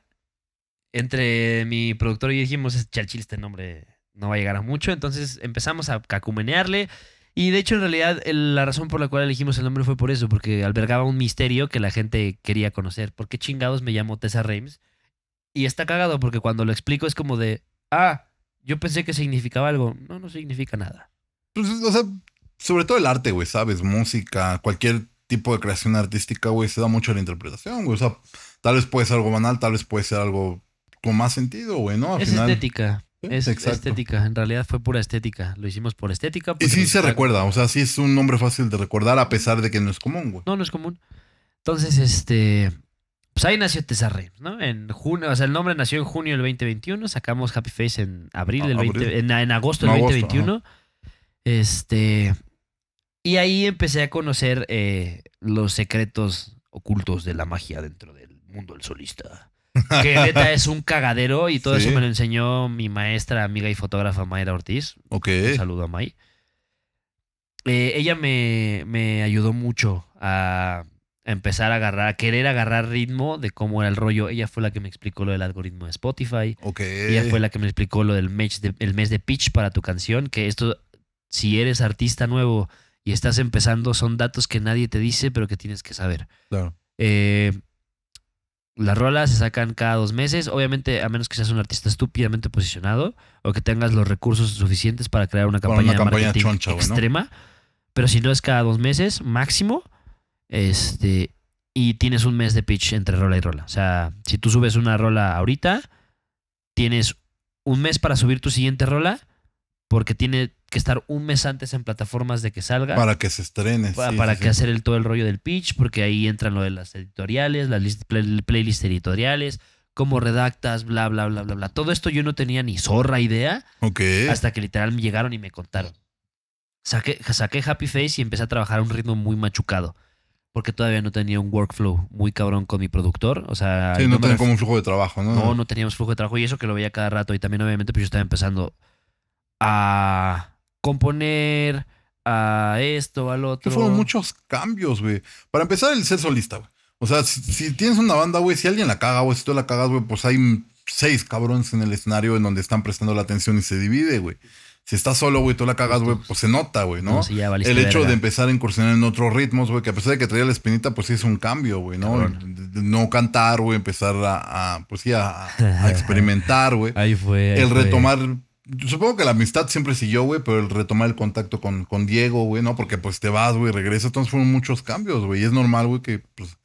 entre mi productor y yo dijimos, Chalchil, este nombre no va a llegar a mucho. Entonces empezamos a cacumenearle. Y de hecho, en realidad, la razón por la cual elegimos el nombre fue por eso, porque albergaba un misterio que la gente quería conocer. ¿Por qué chingados me llamo Tessa Reims? Y está cagado porque cuando lo explico es como de, ah, yo pensé que significaba algo. No, no significa nada. Pues, o sea, sobre todo el arte, güey, ¿sabes? Música, cualquier tipo de creación artística, güey, se da mucho a la interpretación, güey. O sea, tal vez puede ser algo banal, tal vez puede ser algo con más sentido, güey, ¿no? es estética. Es estética, en realidad fue pura estética. Lo hicimos por estética. Y sí se recuerda, o sea, sí es un nombre fácil de recordar a pesar de que no es común, güey. No, no es común. Entonces, este. Pues ahí nació Tesarre, ¿no? En junio, o sea, el nombre nació en junio del 2021. Sacamos Happy Face en abril del 20, En, agosto del 2021. Este. Y ahí empecé a conocer eh, los secretos ocultos de la magia dentro del mundo del solista que *laughs* neta es un cagadero y todo eso me lo enseñó mi maestra, amiga y fotógrafa Mayra Ortiz. Ok. Un saludo a May. Eh, ella me, ayudó mucho a, empezar a agarrar, a querer agarrar ritmo de cómo era el rollo. Ella fue la que me explicó lo del algoritmo de Spotify. Ok. Ella fue la que me explicó lo del mes de, mes de pitch para tu canción, que esto, si eres artista nuevo y estás empezando, son datos que nadie te dice, pero que tienes que saber. Claro. Eh, las rolas se sacan cada dos meses, obviamente a menos que seas un artista estúpidamente posicionado o que tengas los recursos suficientes para crear una campaña, de marketing extrema. Pero si no es cada dos meses máximo, este, y tienes un mes de pitch entre rola y rola. O sea, si tú subes una rola ahorita, tienes un mes para subir tu siguiente rola porque tiene que estar un mes antes en plataformas de que salga. Para que se estrene. Para, para que hacer el, todo el rollo del pitch, porque ahí entran lo de las editoriales, las playlists editoriales, cómo redactas, bla, bla, bla, bla, bla. Todo esto yo no tenía ni zorra idea. Ok. Hasta que literal me llegaron y me contaron. Saqué, saqué Happy Face y empecé a trabajar a un ritmo muy machucado. Porque todavía no tenía un workflow muy cabrón con mi productor. O sea. Sí, no, no como un flujo de trabajo, ¿no? No, no teníamos flujo de trabajo. Y eso que lo veía cada rato. Y también, obviamente, pues yo estaba empezando a componer, a esto, al otro. fueron muchos cambios, güey. Para empezar, el ser solista, güey. O sea, si, tienes una banda, güey, si alguien la caga, güey, si tú la cagas, güey, pues hay seis cabrones en el escenario en donde están prestando la atención y se divide, güey. Si estás solo, güey, tú la cagas, güey, pues se nota, güey, ¿no? el hecho de empezar a incursionar en otros ritmos, güey, que a pesar de que traía la espinita, pues sí es un cambio, güey, ¿no? No cantar, güey, empezar a, pues sí, a, *laughs* experimentar, güey. Ahí fue. el retomar Supongo que la amistad siempre siguió, güey, pero el retomar el contacto con, con Diego, güey, ¿no? Porque pues te vas, güey, regresas, entonces fueron muchos cambios, güey. Y es normal, güey, que pues,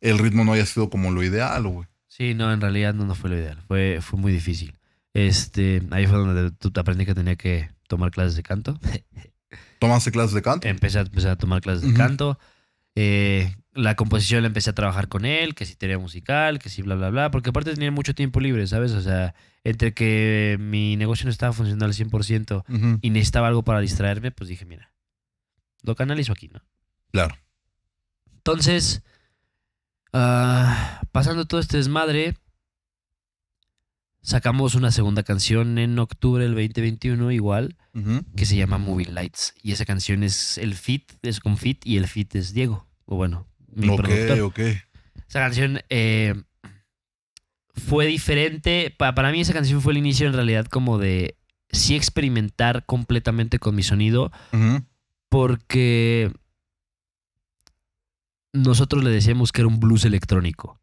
el ritmo no haya sido como lo ideal, güey. Sí, no, en realidad no, no fue lo ideal, fue, fue muy difícil. Este, ahí fue donde tú aprendí que tenía que tomar clases de canto. *laughs* ¿Tomaste clases de canto? Empecé a, empecé a tomar clases de canto. Eh, la composición la empecé a trabajar con él, que si tenía musical, que si bla, bla, bla, porque aparte tenía mucho tiempo libre, ¿sabes? O sea, entre que mi negocio no estaba funcionando al 100% y necesitaba algo para distraerme, pues dije, mira, lo canalizo aquí, ¿no? Claro. Entonces, ah, pasando todo este desmadre, sacamos una segunda canción en octubre del 2021 igual, que se llama Moving Lights. Y esa canción es el fit, es con fit y el fit es Diego. O bueno, Ok, ok. Esa canción eh, fue diferente. para mí esa canción fue el inicio en realidad como de sí experimentar completamente con mi sonido. Porque nosotros le decíamos que era un blues electrónico.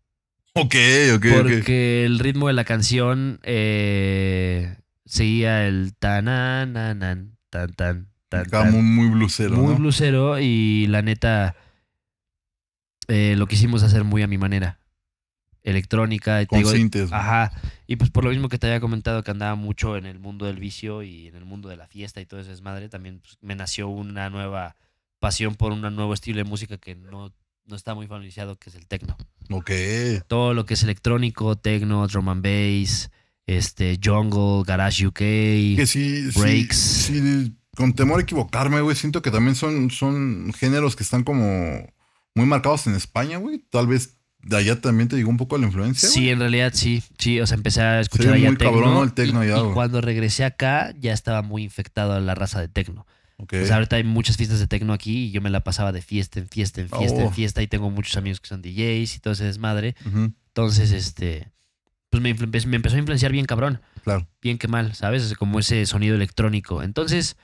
Ok, ok. Porque el ritmo de la canción eh, seguía el tan, tan, tan. tan, muy, muy blusero. Muy bluesero y la neta eh, lo quisimos hacer muy a mi manera. Electrónica. Con Ajá. Y pues por lo mismo que te había comentado que andaba mucho en el mundo del vicio y en el mundo de la fiesta y todo eso, es madre, también pues, me nació una nueva pasión por un nuevo estilo de música que no, no está muy familiarizado, que es el techno. Ok. Todo lo que es electrónico, techno, drum and bass, este, jungle, garage UK, breaks. con temor a equivocarme, güey, siento que también son, son géneros que están como muy marcados en España, güey. Tal vez de allá también te llegó un poco la influencia. Sí, en realidad sí, sí, o sea, empecé a escuchar allá muy cabrón el tecno y, cuando regresé acá ya estaba muy infectado a la raza de tecno. ahorita hay muchas fiestas de tecno aquí y yo me la pasaba de fiesta en fiesta en fiesta en oh. fiesta y tengo muchos amigos que son DJs y todo ese desmadre. Entonces, este, pues me, empezó a influenciar bien cabrón. Claro. Bien que mal, ¿sabes? como ese sonido electrónico. Entonces,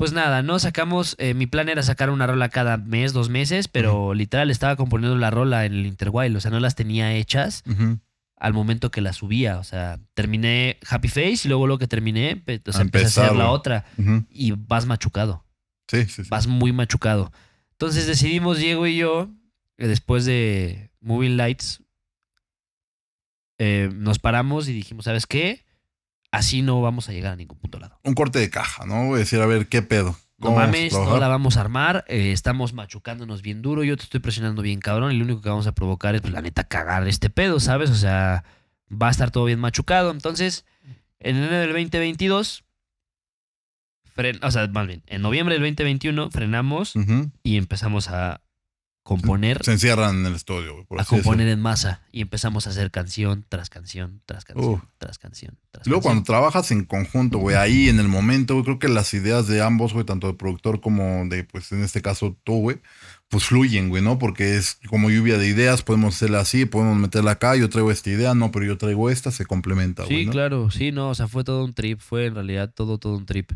pues nada, no sacamos, eh, mi plan era sacar una rola cada mes, dos meses, pero literal estaba componiendo la rola en el Interwild, o sea, no las tenía hechas al momento que la subía, o sea, terminé Happy Face y luego lo que terminé, pues, empecé a hacer la otra y vas machucado. Sí, sí, sí, Vas muy machucado. Entonces decidimos, Diego y yo, eh, después de Moving Lights, eh, nos paramos y dijimos, ¿sabes qué? así no vamos a llegar a ningún punto lado. Un corte de caja, ¿no? Voy a decir, a ver, ¿qué pedo? No mames, no la vamos a armar, eh, estamos machucándonos bien duro, yo te estoy presionando bien cabrón y lo único que vamos a provocar es, pues, la neta, cagar este pedo, ¿sabes? O sea, va a estar todo bien machucado. Entonces, en enero del 2022, fren o sea, más bien, en noviembre del 2021 frenamos y empezamos a, componer. Se encierran en el estudio. a componer en masa y empezamos a hacer canción tras canción, tras canción, tras canción. Luego cuando trabajas en conjunto, güey, ahí en el momento, güey, creo que las ideas de ambos, güey, tanto de productor como de, pues en este caso tú, güey, pues fluyen, güey, ¿no? Porque es como lluvia de ideas, podemos hacerla así, podemos meterla acá, yo traigo esta idea, no, pero yo traigo esta, se complementa, güey. Sí, claro, sí, no, o sea, fue todo un trip, fue en realidad todo, todo un trip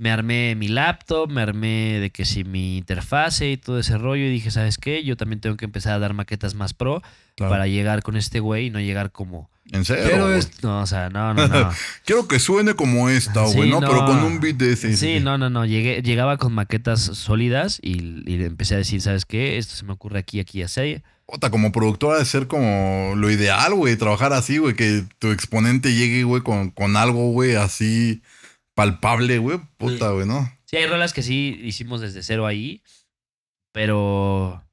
me armé mi laptop, me armé de que si mi interfase y todo ese rollo y dije, ¿sabes qué? Yo también tengo que empezar a dar maquetas más pro para llegar con este güey y no llegar como... ¿En serio? No, o sea, no, no, *laughs* Quiero que suene como esta, güey, ¿no? Pero con un beat de ese. Sí, no, no, no. Llegué, llegaba con maquetas sólidas y, y, empecé a decir, ¿sabes qué? Esto se me ocurre aquí, aquí, así. Ota, como productora de ser como lo ideal, güey, trabajar así, güey, que tu exponente llegue, güey, con, con algo, güey, así palpable, güey. Puta, güey, ¿no? Sí, hay rolas que sí hicimos desde cero ahí. Pero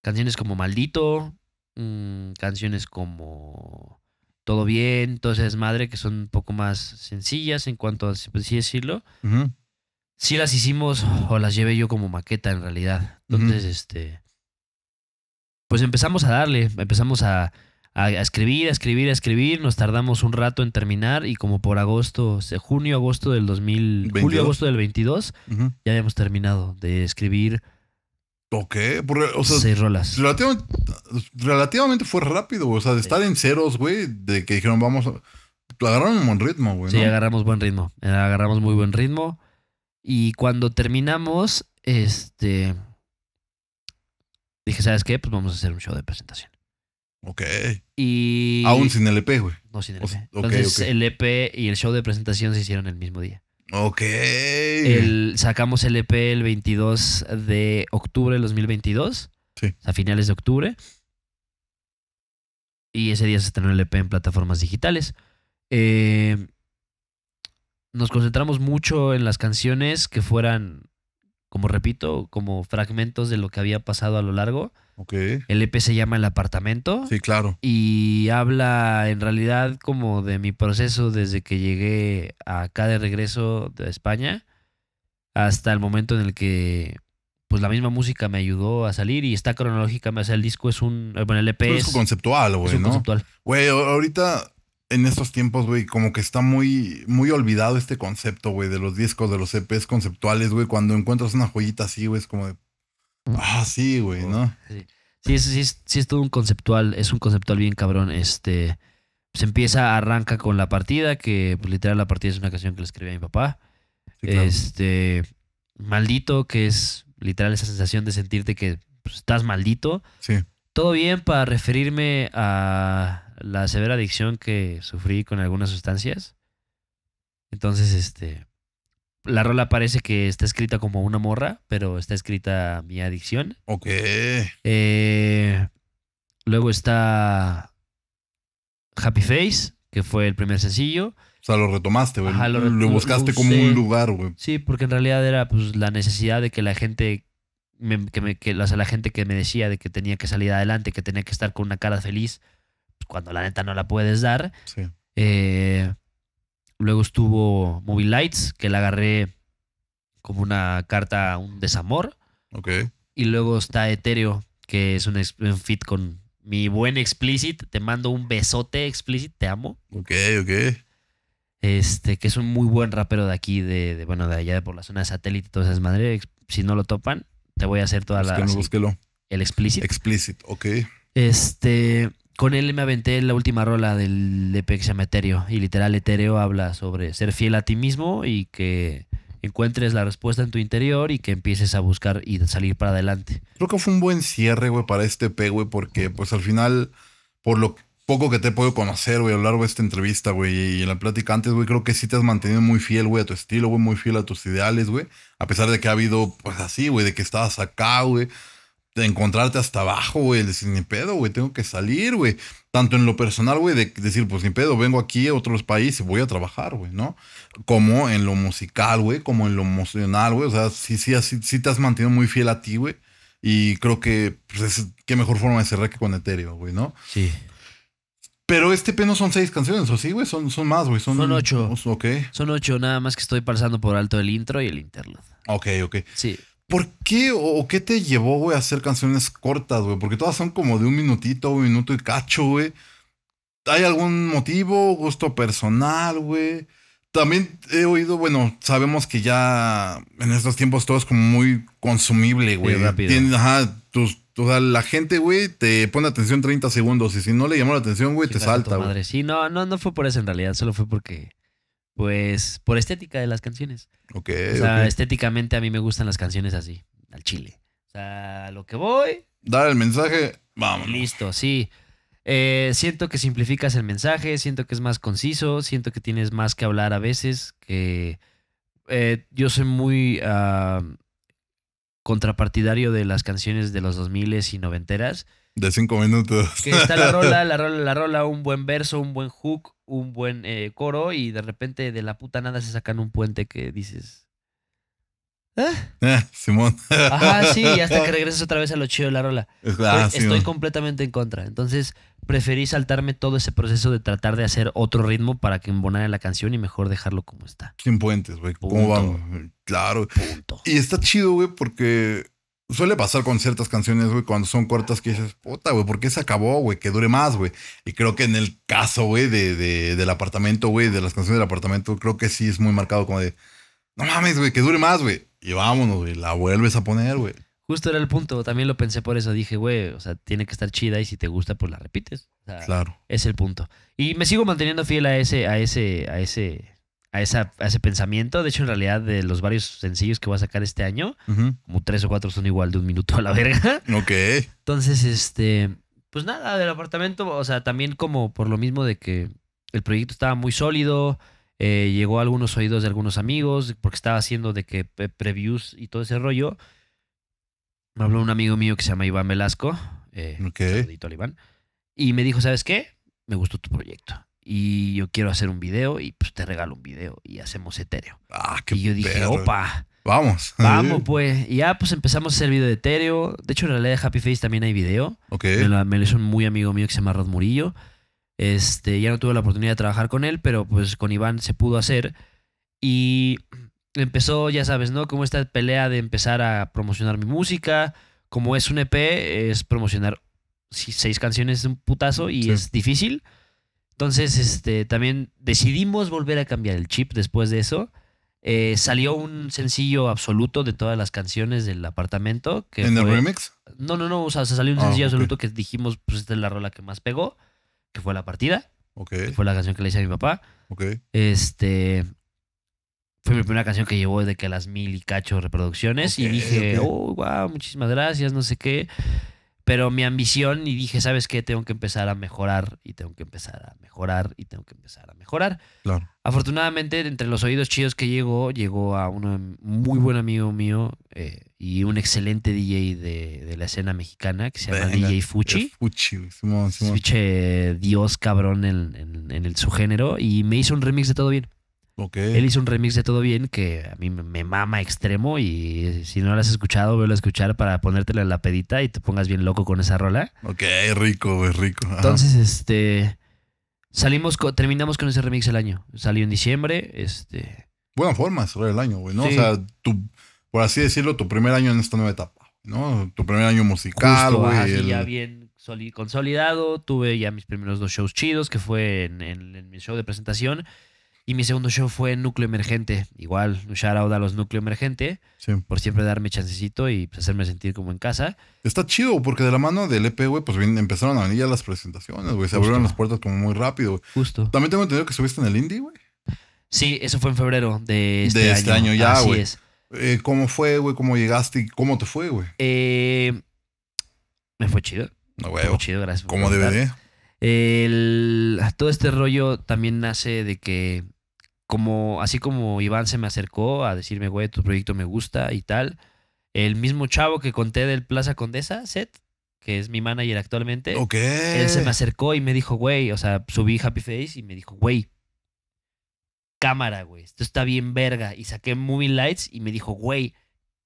canciones como Maldito, mm, canciones como Todo Bien, entonces madre que son un poco más sencillas en cuanto a, pues, decirlo. Sí las hicimos o las llevé yo como maqueta en realidad. Entonces, este... Pues empezamos a darle, empezamos a a, escribir, a escribir, a escribir. Nos tardamos un rato en terminar y como por agosto, junio, agosto del 2000, julio, agosto del 22, ya habíamos terminado de escribir. Ok, seis rolas. Relativamente, fue rápido, o sea, de estar en ceros, güey, de que dijeron, vamos, a, agarraron un buen ritmo, güey. Sí, agarramos buen ritmo, eh, agarramos muy buen ritmo. Y cuando terminamos, este... Dije, ¿sabes qué? Pues vamos a hacer un show de presentación. Ok. Y... Aún sin el EP, güey. No, sin el EP. Entonces, el EP y el show de presentación se hicieron el mismo día. Ok. sacamos el EP el 22 de octubre del 2022. Sí. A finales de octubre. Y ese día se estrenó el EP en plataformas digitales. Eh, nos concentramos mucho en las canciones que fueran como repito, como fragmentos de lo que había pasado a lo largo. Okay. El EP se llama El Apartamento. Sí, claro. Y habla en realidad como de mi proceso desde que llegué acá de regreso de España hasta el momento en el que pues la misma música me ayudó a salir y está cronológicamente, o sea, el disco es un, eh, bueno, el EP es, es conceptual, güey, ¿no? Conceptual. Güey, ahorita en estos tiempos, güey, como que está muy, muy olvidado este concepto, güey, de los discos, de los EPs conceptuales, güey. Cuando encuentras una joyita así, güey, es como de. Ah, sí, güey, ¿no? Sí, sí, sí, es todo un conceptual, es un conceptual bien cabrón. Este. Se empieza, arranca con la partida, que pues, literal la partida es una canción que le escribí a mi papá. Este. Maldito, que es literal esa sensación de sentirte que pues, estás maldito. Sí. Todo bien para referirme a la severa adicción que sufrí con algunas sustancias. Entonces, este, la rola parece que está escrita como una morra, pero está escrita mi adicción. Ok. Eh, luego está Happy Face, que fue el primer sencillo. O sea, lo retomaste, güey. lo, buscaste como un lugar, güey. Sí, porque en realidad era pues la necesidad de que la gente que me, o la gente que me decía de que tenía que salir adelante, que tenía que estar con una cara feliz, cuando la neta no la puedes dar. Sí. Eh, luego estuvo Movilights, Lights, que la agarré como una carta, un desamor. Ok. Y luego está Ethereum, que es un, fit con mi buen Explicit. Te mando un besote Explicit, te amo. Ok, ok. Este, que es un muy buen rapero de aquí, de, bueno, de allá de por la zona de satélite, y todas esas madres. Si no lo topan, te voy a hacer toda la. Búsquelo. El explícito. Explícito, ok. Este, con él me aventé la última rola del EP que Y literal, Etéreo habla sobre ser fiel a ti mismo y que encuentres la respuesta en tu interior y que empieces a buscar y salir para adelante. Creo que fue un buen cierre, güey, para este EP, güey, porque pues al final, por lo poco que te he podido conocer, güey, a lo largo de esta entrevista, güey, y en la plática antes, güey, creo que sí te has mantenido muy fiel, güey, a tu estilo, güey, muy fiel a tus ideales, güey, a pesar de que ha habido, pues así, güey, de que estabas acá, güey de encontrarte hasta abajo, güey. Decir, ni pedo, güey, tengo que salir, güey. Tanto en lo personal, güey, de decir, pues ni pedo, vengo aquí a otros países, voy a trabajar, güey, ¿no? Como en lo musical, güey, como en lo emocional, güey. O sea, sí, sí, así, te has mantenido muy fiel a ti, güey. Y creo que, pues, qué mejor forma de cerrar que con Ethereum, güey, ¿no? Sí. Pero este P no son seis canciones, ¿o sí, güey? Son, son más, güey. Son, ocho. Ok. Son ocho, nada más que estoy pasando por alto el intro y el interlude. Ok, ok. Sí. ¿Por qué o, qué te llevó, güey, a hacer canciones cortas, güey? Porque todas son como de un minutito, un minuto y cacho, güey. ¿Hay algún motivo, gusto personal, güey? También he oído, bueno, sabemos que ya en estos tiempos todo es como muy consumible, güey. rápido. ajá, la gente, güey, te pone atención 30 segundos y si no le llamó la atención, güey, te salta, güey. Sí, no, no, no fue por eso en realidad, solo fue porque pues por estética de las canciones. Ok. o sea, estéticamente a mí me gustan las canciones así, al chile. O sea, lo que voy. Dar el mensaje, vamos. Listo, sí. Eh, siento que simplificas el mensaje, siento que es más conciso, siento que tienes más que hablar a veces, que eh, yo soy muy ah, contrapartidario de las canciones de los 2000 y noventeras de cinco minutos. Que está la rola, *laughs* la rola, la rola, un buen verso, un buen hook, un buen eh, coro y de repente de la puta nada se sacan un puente que dices... ¿Eh? Eh, Simón. Ajá, sí, y hasta que *laughs* regreses otra vez a lo chido de la rola. estoy completamente en contra. Entonces, preferí saltarme todo ese proceso de tratar de hacer otro ritmo para que embonara la canción y mejor dejarlo como está. Sin puentes, güey. ¿Cómo vamos? Claro. Y está chido, güey, porque Suele pasar con ciertas canciones, güey, cuando son cortas que dices, puta, güey, ¿por qué se acabó, güey? Que dure más, güey. Y creo que en el caso, güey, de, del apartamento, güey, de las canciones del apartamento, creo que sí es muy marcado como de, no mames, güey, que dure más, güey. Y vámonos, güey, la vuelves a poner, güey. Justo era el punto, también lo pensé por eso, dije, güey, o sea, tiene que estar chida y si te gusta, pues la repites. O sea, claro. Es el punto. Y me sigo manteniendo fiel a ese, a ese, a ese a, ese pensamiento. De hecho, en realidad, de los varios sencillos que voy a sacar este año, como tres o cuatro son igual de un minuto a la verga. *laughs* Ok. Entonces, este, pues nada, del apartamento, o sea, también como por lo mismo de que el proyecto estaba muy sólido, eh, llegó a algunos oídos de algunos amigos, porque estaba haciendo de que previews y todo ese rollo. Me habló un amigo mío que se llama Iván Velasco, eh, Iván, y me dijo, ¿sabes qué? Me gustó tu proyecto y yo quiero hacer un video y pues te regalo un video y hacemos Ethereum. Ah, y yo dije, opa. Vamos. *laughs* Vamos, pues. Y ya pues empezamos a hacer video de Ethereum. De hecho, en realidad de Happy Face también hay video. Me lo, hizo un muy amigo mío que se llama Rod Murillo. Este, ya no tuve la oportunidad de trabajar con él, pero pues con Iván se pudo hacer. Y empezó, ya sabes, ¿no? Como esta pelea de empezar a promocionar mi música. Como es un EP, es promocionar seis canciones de un putazo y es difícil. Entonces, este, también decidimos volver a cambiar el chip después de eso. Eh, salió un sencillo absoluto de todas las canciones del apartamento. Que ¿En el remix? No, no, no. O sea, salió un ah, sencillo absoluto que dijimos, pues esta es la rola que más pegó, que fue La Partida. Ok. Que fue la canción que le hice a mi papá. Ok. Este. Fue mi primera canción que llevó de que a las mil y cacho reproducciones. y dije, oh, wow, muchísimas gracias, no sé qué pero mi ambición y dije, ¿sabes qué? Tengo que empezar a mejorar y tengo que empezar a mejorar y tengo que empezar a mejorar. Afortunadamente, entre los oídos chidos que llegó, llegó a un muy buen amigo mío eh, y un excelente DJ de, la escena mexicana que se llama DJ Fuchi. Fuchi, Fuchi, eh, Dios cabrón en, el, su género y me hizo un remix de Todo Bien. Él hizo un remix de Todo Bien que a mí me mama extremo y si no lo has escuchado, vuelve a escuchar para ponértela en la pedita y te pongas bien loco con esa rola. Ok, rico, es rico. Entonces, este... Salimos, terminamos con ese remix el año. Salió en diciembre, este... Buena forma de el año, güey, sea, tu, por así decirlo, tu primer año en esta nueva etapa, ¿no? Tu primer año musical, ya bien consolidado. Tuve ya mis primeros dos shows chidos, que fue en, en mi show de presentación y mi segundo show fue Núcleo Emergente. Igual, un shout out a los Núcleo Emergente. Por siempre darme chancecito y pues, hacerme sentir como en casa. Está chido, porque de la mano del EP, güey, pues bien, empezaron a venir ya las presentaciones, güey. Se abrieron las puertas como muy rápido, Justo. También tengo entendido que subiste en el Indie, güey. Sí, eso fue en febrero de este, este año. ya, güey. Así es. Eh, ¿Cómo fue, güey? ¿Cómo llegaste? ¿Cómo te fue, güey? Eh, me fue chido. No, güey. fue chido, gracias. ¿Cómo DVD? El, todo este rollo también nace de que como, así como Iván se me acercó a decirme, güey, tu proyecto me gusta y tal, el mismo chavo que conté del Plaza Condesa, set que es mi manager actualmente, okay. él se me acercó y me dijo, güey, o sea, subí Happy Face y me dijo, güey, cámara, güey, esto está bien verga. Y saqué Moving Lights y me dijo, güey,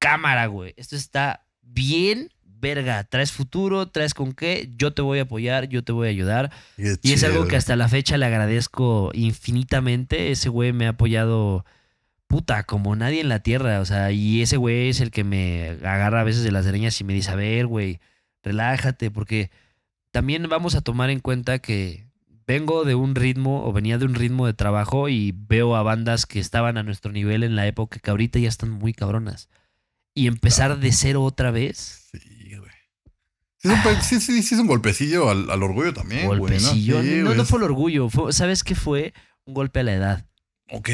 cámara, güey, esto está bien verga, traes futuro, traes con qué, yo te voy a apoyar, yo te voy a ayudar. y es algo que hasta la fecha le agradezco infinitamente. Ese güey me ha apoyado puta, como nadie en la tierra. O sea, y ese güey es el que me agarra a veces de las areñas y me dice, a ver, güey, relájate, porque también vamos a tomar en cuenta que vengo de un ritmo o venía de un ritmo de trabajo y veo a bandas que estaban a nuestro nivel en la época que ahorita ya están muy cabronas. Y empezar de cero otra vez. Sí. Sí, es un, sí, sí, es un golpecillo al, orgullo también. Golpecillo. ¿no? no, fue el orgullo. ¿Sabes qué fue? Un golpe a la edad. Ok.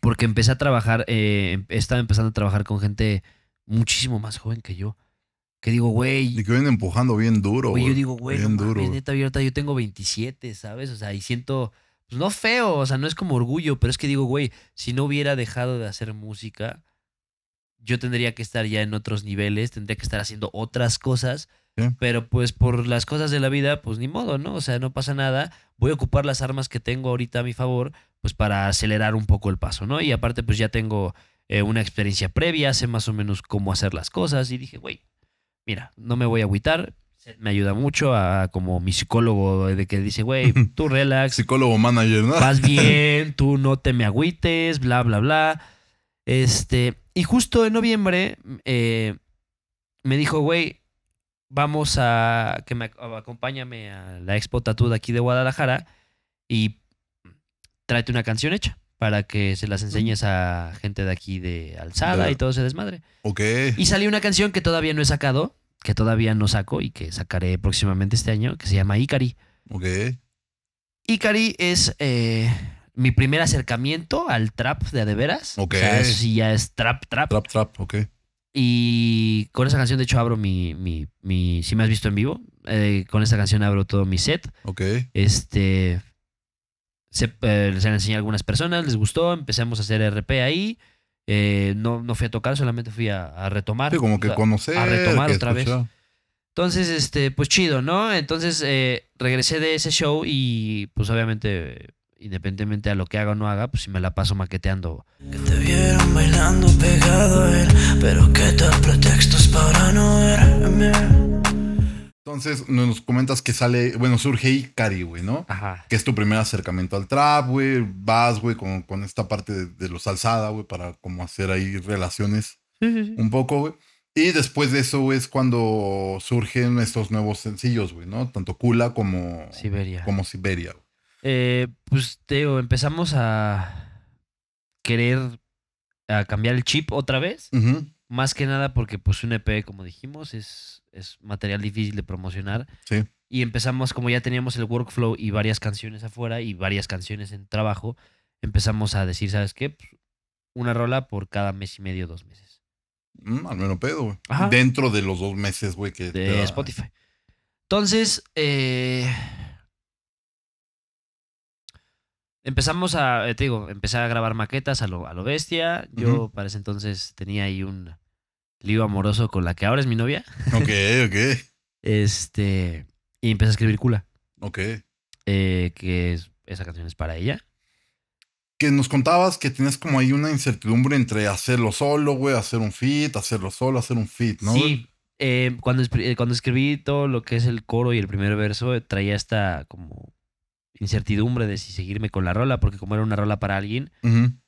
Porque empecé a trabajar, eh, estaba empezando a trabajar con gente muchísimo más joven que yo. Que digo, güey. Y que vienen empujando bien duro, güey. Yo digo, güey, no, abierta, yo tengo 27, ¿sabes? O sea, y siento. Pues no feo, o sea, no es como orgullo, pero es que digo, güey, si no hubiera dejado de hacer música, yo tendría que estar ya en otros niveles, tendría que estar haciendo otras cosas pero pues por las cosas de la vida, pues ni modo, ¿no? O sea, no pasa nada. Voy a ocupar las armas que tengo ahorita a mi favor, pues para acelerar un poco el paso, ¿no? Y aparte, pues ya tengo eh, una experiencia previa, sé más o menos cómo hacer las cosas. Y dije, güey, mira, no me voy a agüitar. Me ayuda mucho a como mi psicólogo eh, de que dice, güey, *laughs* tú relax. psicólogo manager, ¿no? Vas *laughs* bien, tú no te me agüites, bla, bla, bla. Este, y justo en noviembre eh, me dijo, güey, vamos a que me acompáñame a la Expo Tatu de aquí de Guadalajara y tráete una canción hecha para que se las enseñes a gente de aquí de Alzada y todo se desmadre. Ok. Y salió una canción que todavía no he sacado, que todavía no saco y que sacaré próximamente este año, que se llama Ikari. Ok. Ikari es eh, mi primer acercamiento al trap de adeveras. Ok. O sea, eso sí ya es trap, trap. Trap, trap, ok. Y con esa canción, de hecho, abro mi. si me has visto en vivo, eh, con esa canción abro todo mi set. Ok. Este. Se, eh, les enseñé a algunas personas, les gustó, empezamos a hacer RP ahí. Eh, no, no fui a tocar, solamente fui a, retomar. Sí, como que conocer. A retomar otra vez. Entonces, este, pues chido, ¿no? Entonces regresé de ese show y pues obviamente independientemente a lo que haga o no haga, pues si me la paso maqueteando. bailando pegado pero pretextos para no verme. Entonces nos comentas que sale, bueno, surge Icari, güey, ¿no? Ajá. Que es tu primer acercamiento al trap, güey. Vas, güey, con, esta parte de, de los alzada, güey, para como hacer ahí relaciones un poco, güey. Y después de eso güey, es cuando surgen estos nuevos sencillos, güey, ¿no? Tanto Kula como Siberia. Como Siberia, güey eh, pues Teo, empezamos a querer a cambiar el chip otra vez. Más que nada porque pues un EP, como dijimos, es, es material difícil de promocionar. Sí. Y empezamos, como ya teníamos el workflow y varias canciones afuera y varias canciones en trabajo, empezamos a decir, ¿sabes qué? Pues, una rola por cada mes y medio, dos meses. Mm, al menos pedo, güey. Dentro de los dos meses, güey, que... De Spotify. Entonces, eh Empezamos a, eh, te digo, empecé a grabar maquetas a lo, bestia. Yo para ese entonces tenía ahí un lío amoroso con la que ahora es mi novia. Ok, ok. *laughs* este, y empecé a escribir Cula. Ok. Eh, que esa canción es para ella. Que nos contabas que tenías como ahí una incertidumbre entre hacerlo solo, güey, hacer un fit, hacerlo solo, hacer un fit, ¿no? Sí, eh, cuando, cuando escribí todo lo que es el coro y el primer verso, traía esta como incertidumbre de si seguirme con la rola, porque como era una rola para alguien,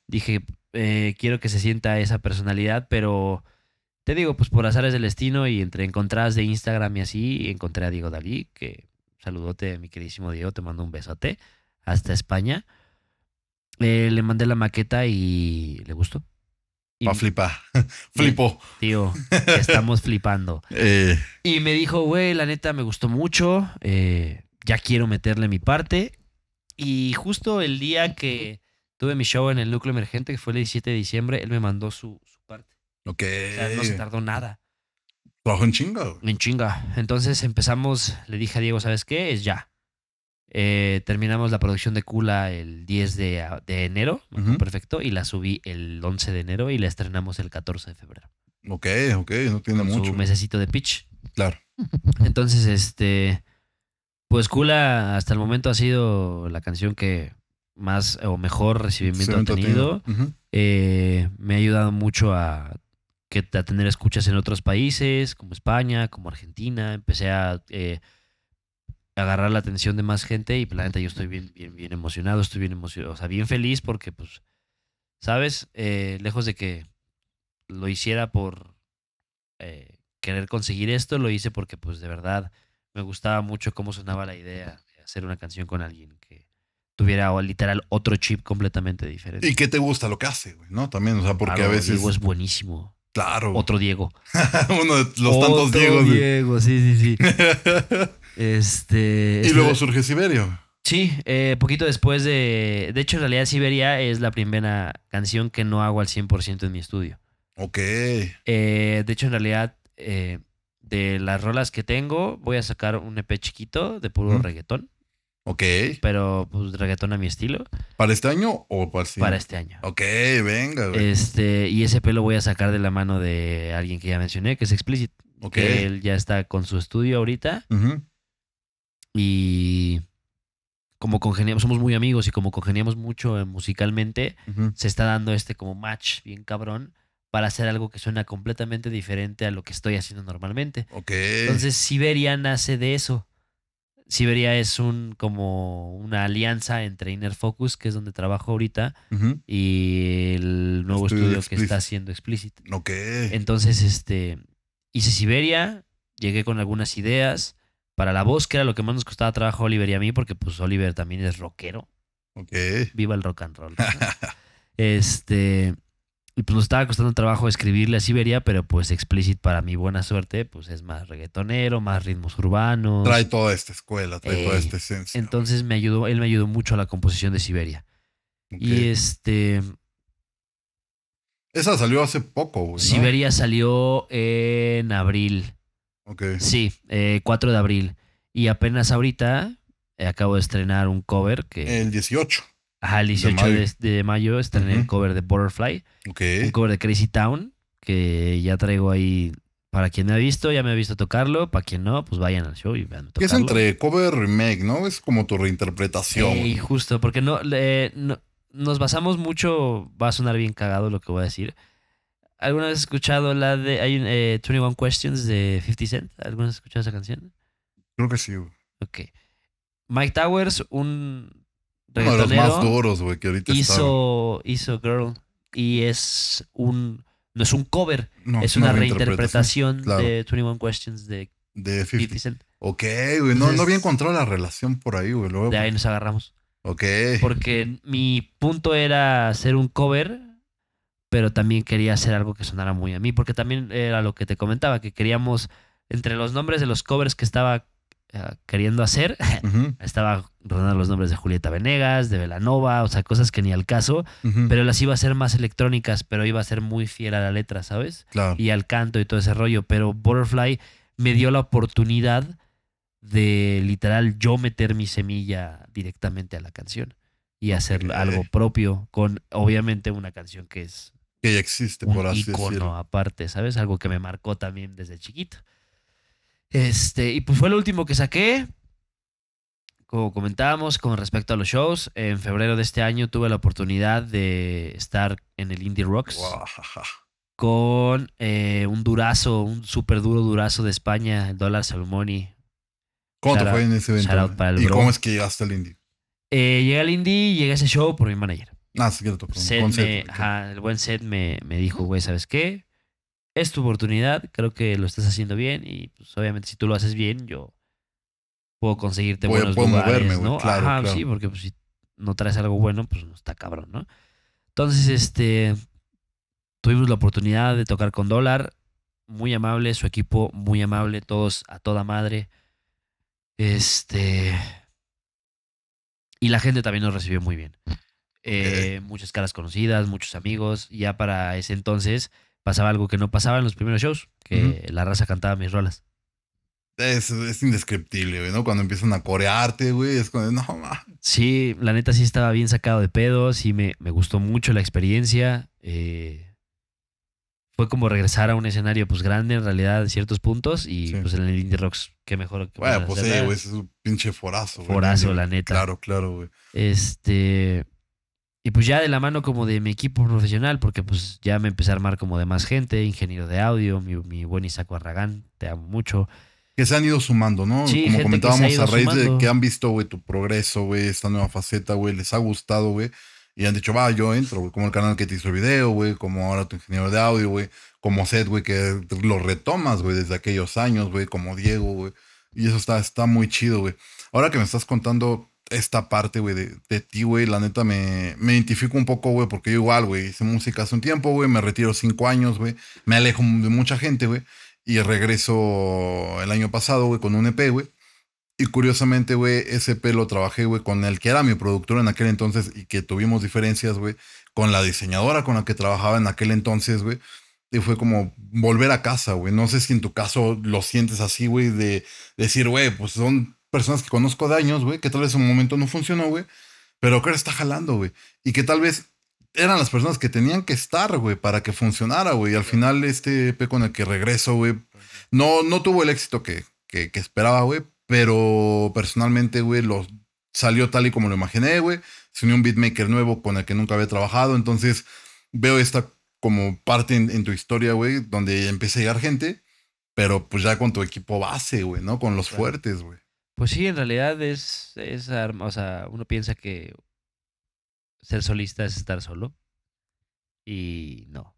dije, eh, quiero que se sienta esa personalidad, pero te digo, pues por azares del destino y entre encontradas de Instagram y así, encontré a Diego Dalí, que saludote, mi queridísimo Diego, te mando un besote hasta España. Eh, le mandé la maqueta y le gustó. a flipa. *laughs* flipó, Tío, *laughs* estamos flipando. Eh. Y me dijo, güey, la neta me gustó mucho. Eh, ya quiero meterle mi parte. Y justo el día que tuve mi show en el núcleo emergente, que fue el 17 de diciembre, él me mandó su, parte. Ok. O no se tardó nada. trabajó en chinga. En chinga. Entonces empezamos, le dije a Diego, ¿sabes qué? Es ya. Eh, terminamos la producción de Kula el 10 de, enero, perfecto, y la subí el 11 de enero y la estrenamos el 14 de febrero. Ok, ok, no tiene mucho. Un mesecito de pitch. Claro. Entonces, este, pues Kula hasta el momento ha sido la canción que más o mejor recibimiento ha tenido. Eh, me ha ayudado mucho a, tener escuchas en otros países, como España, como Argentina. Empecé a eh, agarrar la atención de más gente y planeta pues, yo estoy bien, bien, bien emocionado, estoy bien emocionado, o sea, bien feliz porque pues, ¿sabes? Eh, lejos de que lo hiciera por querer conseguir esto, lo hice porque pues de verdad me gustaba mucho cómo sonaba la idea de hacer una canción con alguien que tuviera literal otro chip completamente diferente. ¿Y qué te gusta lo que hace, güey? ¿No? También, o sea, porque a veces. Diego es buenísimo. Claro. Otro Diego. *laughs* Uno de los Otro tantos Diegos. Diego, sí, sí, sí. *laughs* este. Y este luego surge Siberia. Sí, eh, poquito después de. De hecho, en realidad, Siberia es la primera canción que no hago al 100% en mi estudio. Ok. Eh, de hecho, en realidad, eh, de las rolas que tengo, voy a sacar un EP chiquito de puro reggaetón. Ok. Pero pues reggaetón a mi estilo. ¿Para este año o para este año? Para este año. Ok, venga. Este, y ese pelo voy a sacar de la mano de alguien que ya mencioné, que es Explicit. Ok. él ya está con su estudio ahorita. Y como congeniamos, somos muy amigos y como congeniamos mucho musicalmente, se está dando este como match bien cabrón para hacer algo que suena completamente diferente a lo que estoy haciendo normalmente. Entonces Siberia nace de eso. Siberia es un como una alianza entre Inner Focus, que es donde trabajo ahorita, y el nuevo estudio, que está haciendo Explicit. Ok. Entonces, este, hice Siberia, llegué con algunas ideas para la voz, que era lo que más nos costaba trabajo Oliver y a mí, porque pues Oliver también es rockero. Ok. Viva el rock and roll. *laughs* este y pues nos estaba costando trabajo escribirle a Siberia, pero pues Explicit para mi buena suerte, pues es más reggaetonero, más ritmos urbanos. Trae toda esta escuela, trae toda eh, esta esencia. Entonces me ayudó, él me ayudó mucho a la composición de Siberia. Y este... Esa salió hace poco, güey. Siberia salió en abril. Ok. Sí, 4 eh, de abril. Y apenas ahorita eh, acabo de estrenar un cover que... El 18. Ajá, el 18 de mayo, está en el cover de Butterfly. Okay. Un cover de Crazy Town, que ya traigo ahí. Para quien me ha visto, ya me ha visto tocarlo. Para quien no, pues vayan al show y vean. Tocarlo. Es entre cover y remake, ¿no? Es como tu reinterpretación. Sí, justo, porque no, nos basamos mucho. Va a sonar bien cagado lo que voy a decir. ¿Alguna vez has escuchado la de. Hay 21 eh, Questions de 50 Cent? ¿Alguna vez has escuchado esa canción? Creo que sí. Ok. Mike Towers, un hizo, hizo Girl. Y es un. No es un cover, es una, reinterpretación de 21 Questions de, de 50. Ok, güey. No, había encontrado la relación por ahí, güey. de ahí nos agarramos. Ok. Porque mi punto era hacer un cover, pero también quería hacer algo que sonara muy a mí. Porque también era lo que te comentaba, que queríamos. Entre los nombres de los covers que estaba eh, queriendo hacer. *laughs* Estaba rodando los nombres de Julieta Venegas, de Velanova, o sea, cosas que ni al caso, pero las iba a hacer más electrónicas, pero iba a ser muy fiel a la letra, ¿sabes? Y al canto y todo ese rollo. Pero Butterfly me dio la oportunidad de literal yo meter mi semilla directamente a la canción y hacer algo propio con obviamente una canción que es que existe un por icono aparte, ¿sabes? Algo que me marcó también desde chiquito. Este, y pues fue lo último que saqué. Como comentábamos con respecto a los shows, en febrero de este año tuve la oportunidad de estar en el Indie Rocks con eh, un durazo, un súper duro durazo de España, el dólar Salmoni. ¿Cómo te fue en ese evento? ¿Y cómo es que llegaste al Indie? Eh, llegué al Indie y llegué a ese show por mi manager. Ah, el buen set me, me dijo, güey, ¿sabes qué? es tu oportunidad, creo que lo estás haciendo bien y pues obviamente si tú lo haces bien, yo puedo conseguirte buenos puedo lugares, moverme, ¿no? Ajá, sí, porque pues, si no traes algo bueno, pues no está cabrón, ¿no? Entonces, este, tuvimos la oportunidad de tocar con Dólar, muy amable, su equipo muy amable, todos a toda madre. Este, y la gente también nos recibió muy bien. Eh, muchas caras conocidas, muchos amigos, ya para ese entonces pasaba algo que no pasaba en los primeros shows, que la raza cantaba mis rolas. Es, indescriptible, güey, ¿no? Cuando empiezan a corearte, güey, es cuando, no, Sí, la neta sí estaba bien sacado de pedos y me, me gustó mucho la experiencia. Eh, fue como regresar a un escenario, pues, grande en realidad en ciertos puntos y, pues, en el Indie Rocks, qué mejor que... Bueno, pues, sí, güey, es un pinche forazo, güey. Forazo, la neta. Claro, claro, güey. Este... Y pues ya de la mano como de mi equipo profesional, porque pues ya me empecé a armar como de más gente, ingeniero de audio, mi, buen Isaac Arragán, te amo mucho. Que se han ido sumando, ¿no? como comentábamos a raíz de que han visto, güey, tu progreso, güey, esta nueva faceta, güey, les ha gustado, güey. Y han dicho, va, yo entro, güey, como el canal que te hizo el video, güey, como ahora tu ingeniero de audio, güey, como Seth, güey, que lo retomas, güey, desde aquellos años, güey, como Diego, güey. Y eso está, está muy chido, güey. Ahora que me estás contando esta parte, güey, de, ti, güey. La neta me, me identifico un poco, güey, porque yo igual, güey, hice música hace un tiempo, güey, me retiro cinco años, güey, me alejo de mucha gente, güey, y regreso el año pasado, güey, con un EP, güey. Y curiosamente, güey, ese EP lo trabajé, güey, con el que era mi productor en aquel entonces y que tuvimos diferencias, güey, con la diseñadora con la que trabajaba en aquel entonces, güey. Y fue como volver a casa, güey. No sé si en tu caso lo sientes así, güey, de decir, güey, pues son personas que conozco de años, güey, que tal vez en un momento no funcionó, güey, pero que ahora está jalando, güey. Y que tal vez eran las personas que tenían que estar, güey, para que funcionara, güey. Y al final este EP con el que regreso, güey, no, no tuvo el éxito que, esperaba, güey, pero personalmente, güey, salió tal y como lo imaginé, güey. Se unió un beatmaker nuevo con el que nunca había trabajado. Entonces veo esta como parte en, tu historia, güey, donde empieza a llegar gente, pero pues ya con tu equipo base, güey, ¿no? Con los fuertes, güey. Pues sí, en realidad es, es o sea, uno piensa que ser solista es estar solo y no.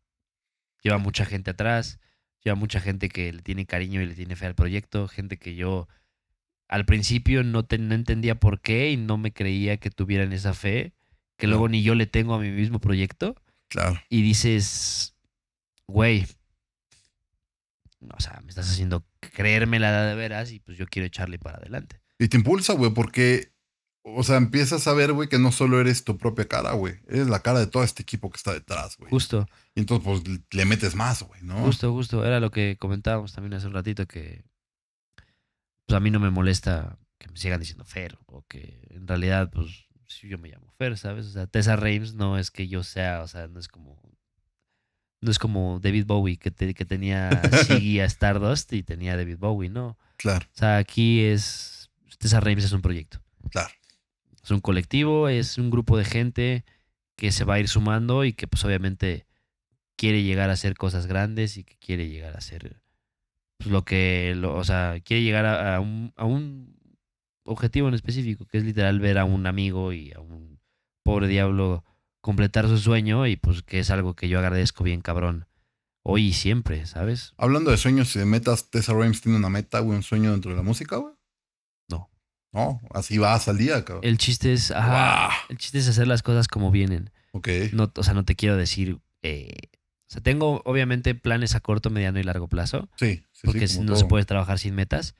Lleva mucha gente atrás, lleva mucha gente que le tiene cariño y le tiene fe al proyecto, gente que yo al principio no, no entendía por qué y no me creía que tuvieran esa fe, que luego ni yo le tengo a mi mismo proyecto. Claro. Y dices, güey, o sea, me estás haciendo creérmela de veras y pues yo quiero echarle para adelante. Y te impulsa, güey, porque, o sea, empiezas a ver, güey, que no solo eres tu propia cara, güey, eres la cara de todo este equipo que está detrás, güey. Justo. Y entonces, pues, le metes más, güey, ¿no? Justo, justo. Era lo que comentábamos también hace un ratito, que pues a mí no me molesta que me sigan diciendo Fer, o que en realidad, pues, si yo me llamo Fer, ¿sabes? O sea, Tessa Reims no es que yo sea, o sea, no es como no es como David Bowie, que, que tenía *laughs* Ziggy a Stardust y tenía David Bowie, ¿no? Claro. O sea, aquí es. Tessa Rames es un proyecto. Claro. Es un colectivo, es un grupo de gente que se va a ir sumando y que, pues, obviamente quiere llegar a hacer cosas grandes y que quiere llegar a hacer pues, lo que. Lo, o sea, quiere llegar a, un, a un objetivo en específico, que es literal ver a un amigo y a un pobre diablo completar su sueño y pues que es algo que yo agradezco bien cabrón. Hoy y siempre, ¿sabes? Hablando de sueños y de metas, Tessa Rhymes tiene una meta, güey, un sueño dentro de la música, güey. No. No, así vas al día, cabrón. El chiste es, el chiste es hacer las cosas como vienen. Ok. No, o sea, no te quiero decir, eh, o sea, tengo obviamente planes a corto, mediano y largo plazo. Sí, Porque no se puede trabajar sin metas.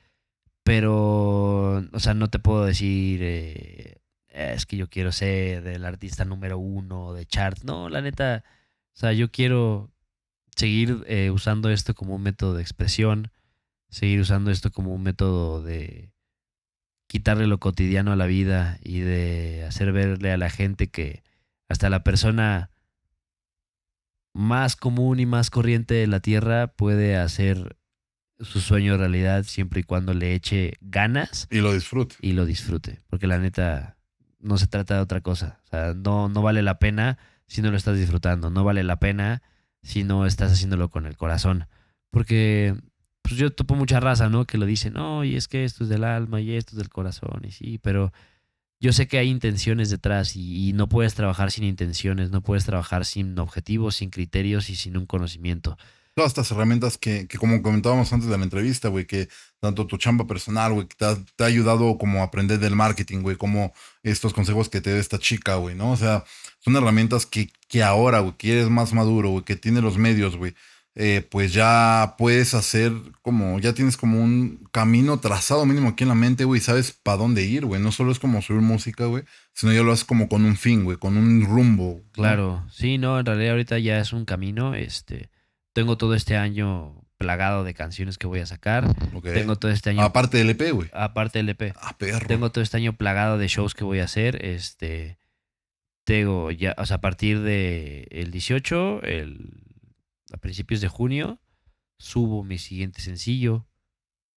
Pero, o sea, no te puedo decir, eh, eh, es que yo quiero ser el artista número uno de chart. No, la neta, o sea, yo quiero seguir eh, usando esto como un método de expresión, seguir usando esto como un método de quitarle lo cotidiano a la vida y de hacer verle a la gente que hasta la persona más común y más corriente de la tierra puede hacer su sueño realidad siempre y cuando le eche ganas. Y lo disfrute. Y lo disfrute. Porque la neta, no se trata de otra cosa. O sea, no, no vale la pena si no lo estás disfrutando, no vale la pena si no estás haciéndolo con el corazón. Porque pues yo topo mucha raza, ¿no? Que lo dicen, no, y es que esto es del alma y esto es del corazón, y sí, pero yo sé que hay intenciones detrás y, y no puedes trabajar sin intenciones, no puedes trabajar sin objetivos, sin criterios y sin un conocimiento todas estas herramientas que, como comentábamos antes de la entrevista, güey, que tanto tu chamba personal, güey, que te ha, ayudado como a aprender del marketing, güey, como estos consejos que te da esta chica, güey, ¿no? O sea, son herramientas que, que ahora, güey, que eres más maduro, güey, que tienes los medios, güey, eh, pues ya puedes hacer como, ya tienes como un camino trazado mínimo aquí en la mente, güey, sabes para dónde ir, güey. No solo es como subir música, güey, sino ya lo haces como con un fin, güey, con un rumbo. Claro, sí, no, en realidad ahorita ya es un camino, este tengo todo este año plagado de canciones que voy a sacar. Tengo todo este año. Aparte del EP, güey. Aparte del EP. Ah, perro. Tengo todo este año plagado de shows que voy a hacer. Este. Tengo ya. O sea, a partir de el 18, a principios de junio, subo mi siguiente sencillo.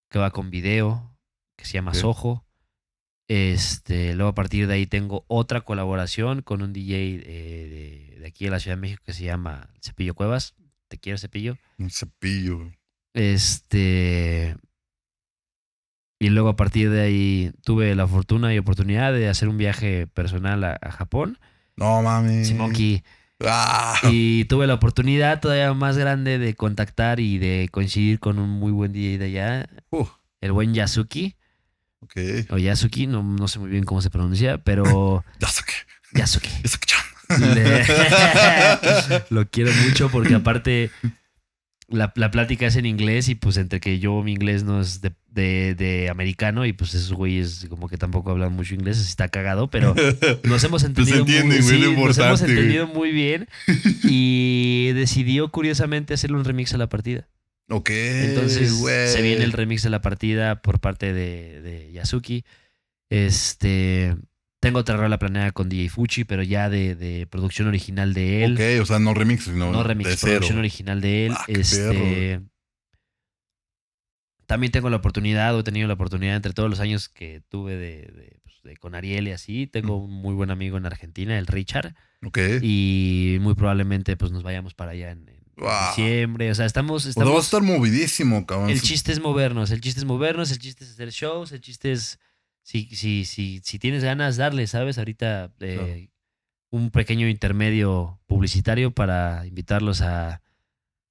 Que va con video. Que se llama ojo Sojo. Este, luego a partir de ahí tengo otra colaboración con un DJ eh, de, de, aquí de la Ciudad de México que se llama Cepillo Cuevas. Te quiero cepillo. Un cepillo. Este. Y luego a partir de ahí tuve la fortuna y oportunidad de hacer un viaje personal a, Japón. No mami. Ah. Y tuve la oportunidad todavía más grande de contactar y de coincidir con un muy buen DJ de allá. El buen Yasuki. Okay. O Yasuki, no, no, sé muy bien cómo se pronuncia, pero. Yasuki. *laughs* Yasuki. Yasuki. *laughs* *laughs* Lo quiero mucho porque aparte la, plática es en inglés y pues entre que yo mi inglés no es de, americano y pues esos güeyes como que tampoco hablan mucho inglés, está cagado, pero *laughs* nos hemos entendido, muy, bien. y decidió curiosamente hacerle un remix a la partida. Ok. Entonces se viene el remix de la partida por parte de, de Yasuki. Este. Tengo otra rola planeada con DJ Fuchi, pero ya de, producción original de él. Ok, o sea, no remix, sino. No remix, producción original de él. Ah, este. También tengo la oportunidad, o he tenido la oportunidad entre todos los años que tuve de, pues, con Ariel y así. Tengo mm. un muy buen amigo en Argentina, el Richard. Ok. Y muy probablemente pues nos vayamos para allá en, diciembre. O sea, estamos. Pues estamos a estar movidísimo, cabrón. El chiste es movernos, el chiste es movernos, el chiste es hacer shows, el chiste es si, si, si, si tienes ganas, darle, ¿sabes? Ahorita eh, un pequeño intermedio publicitario para invitarlos a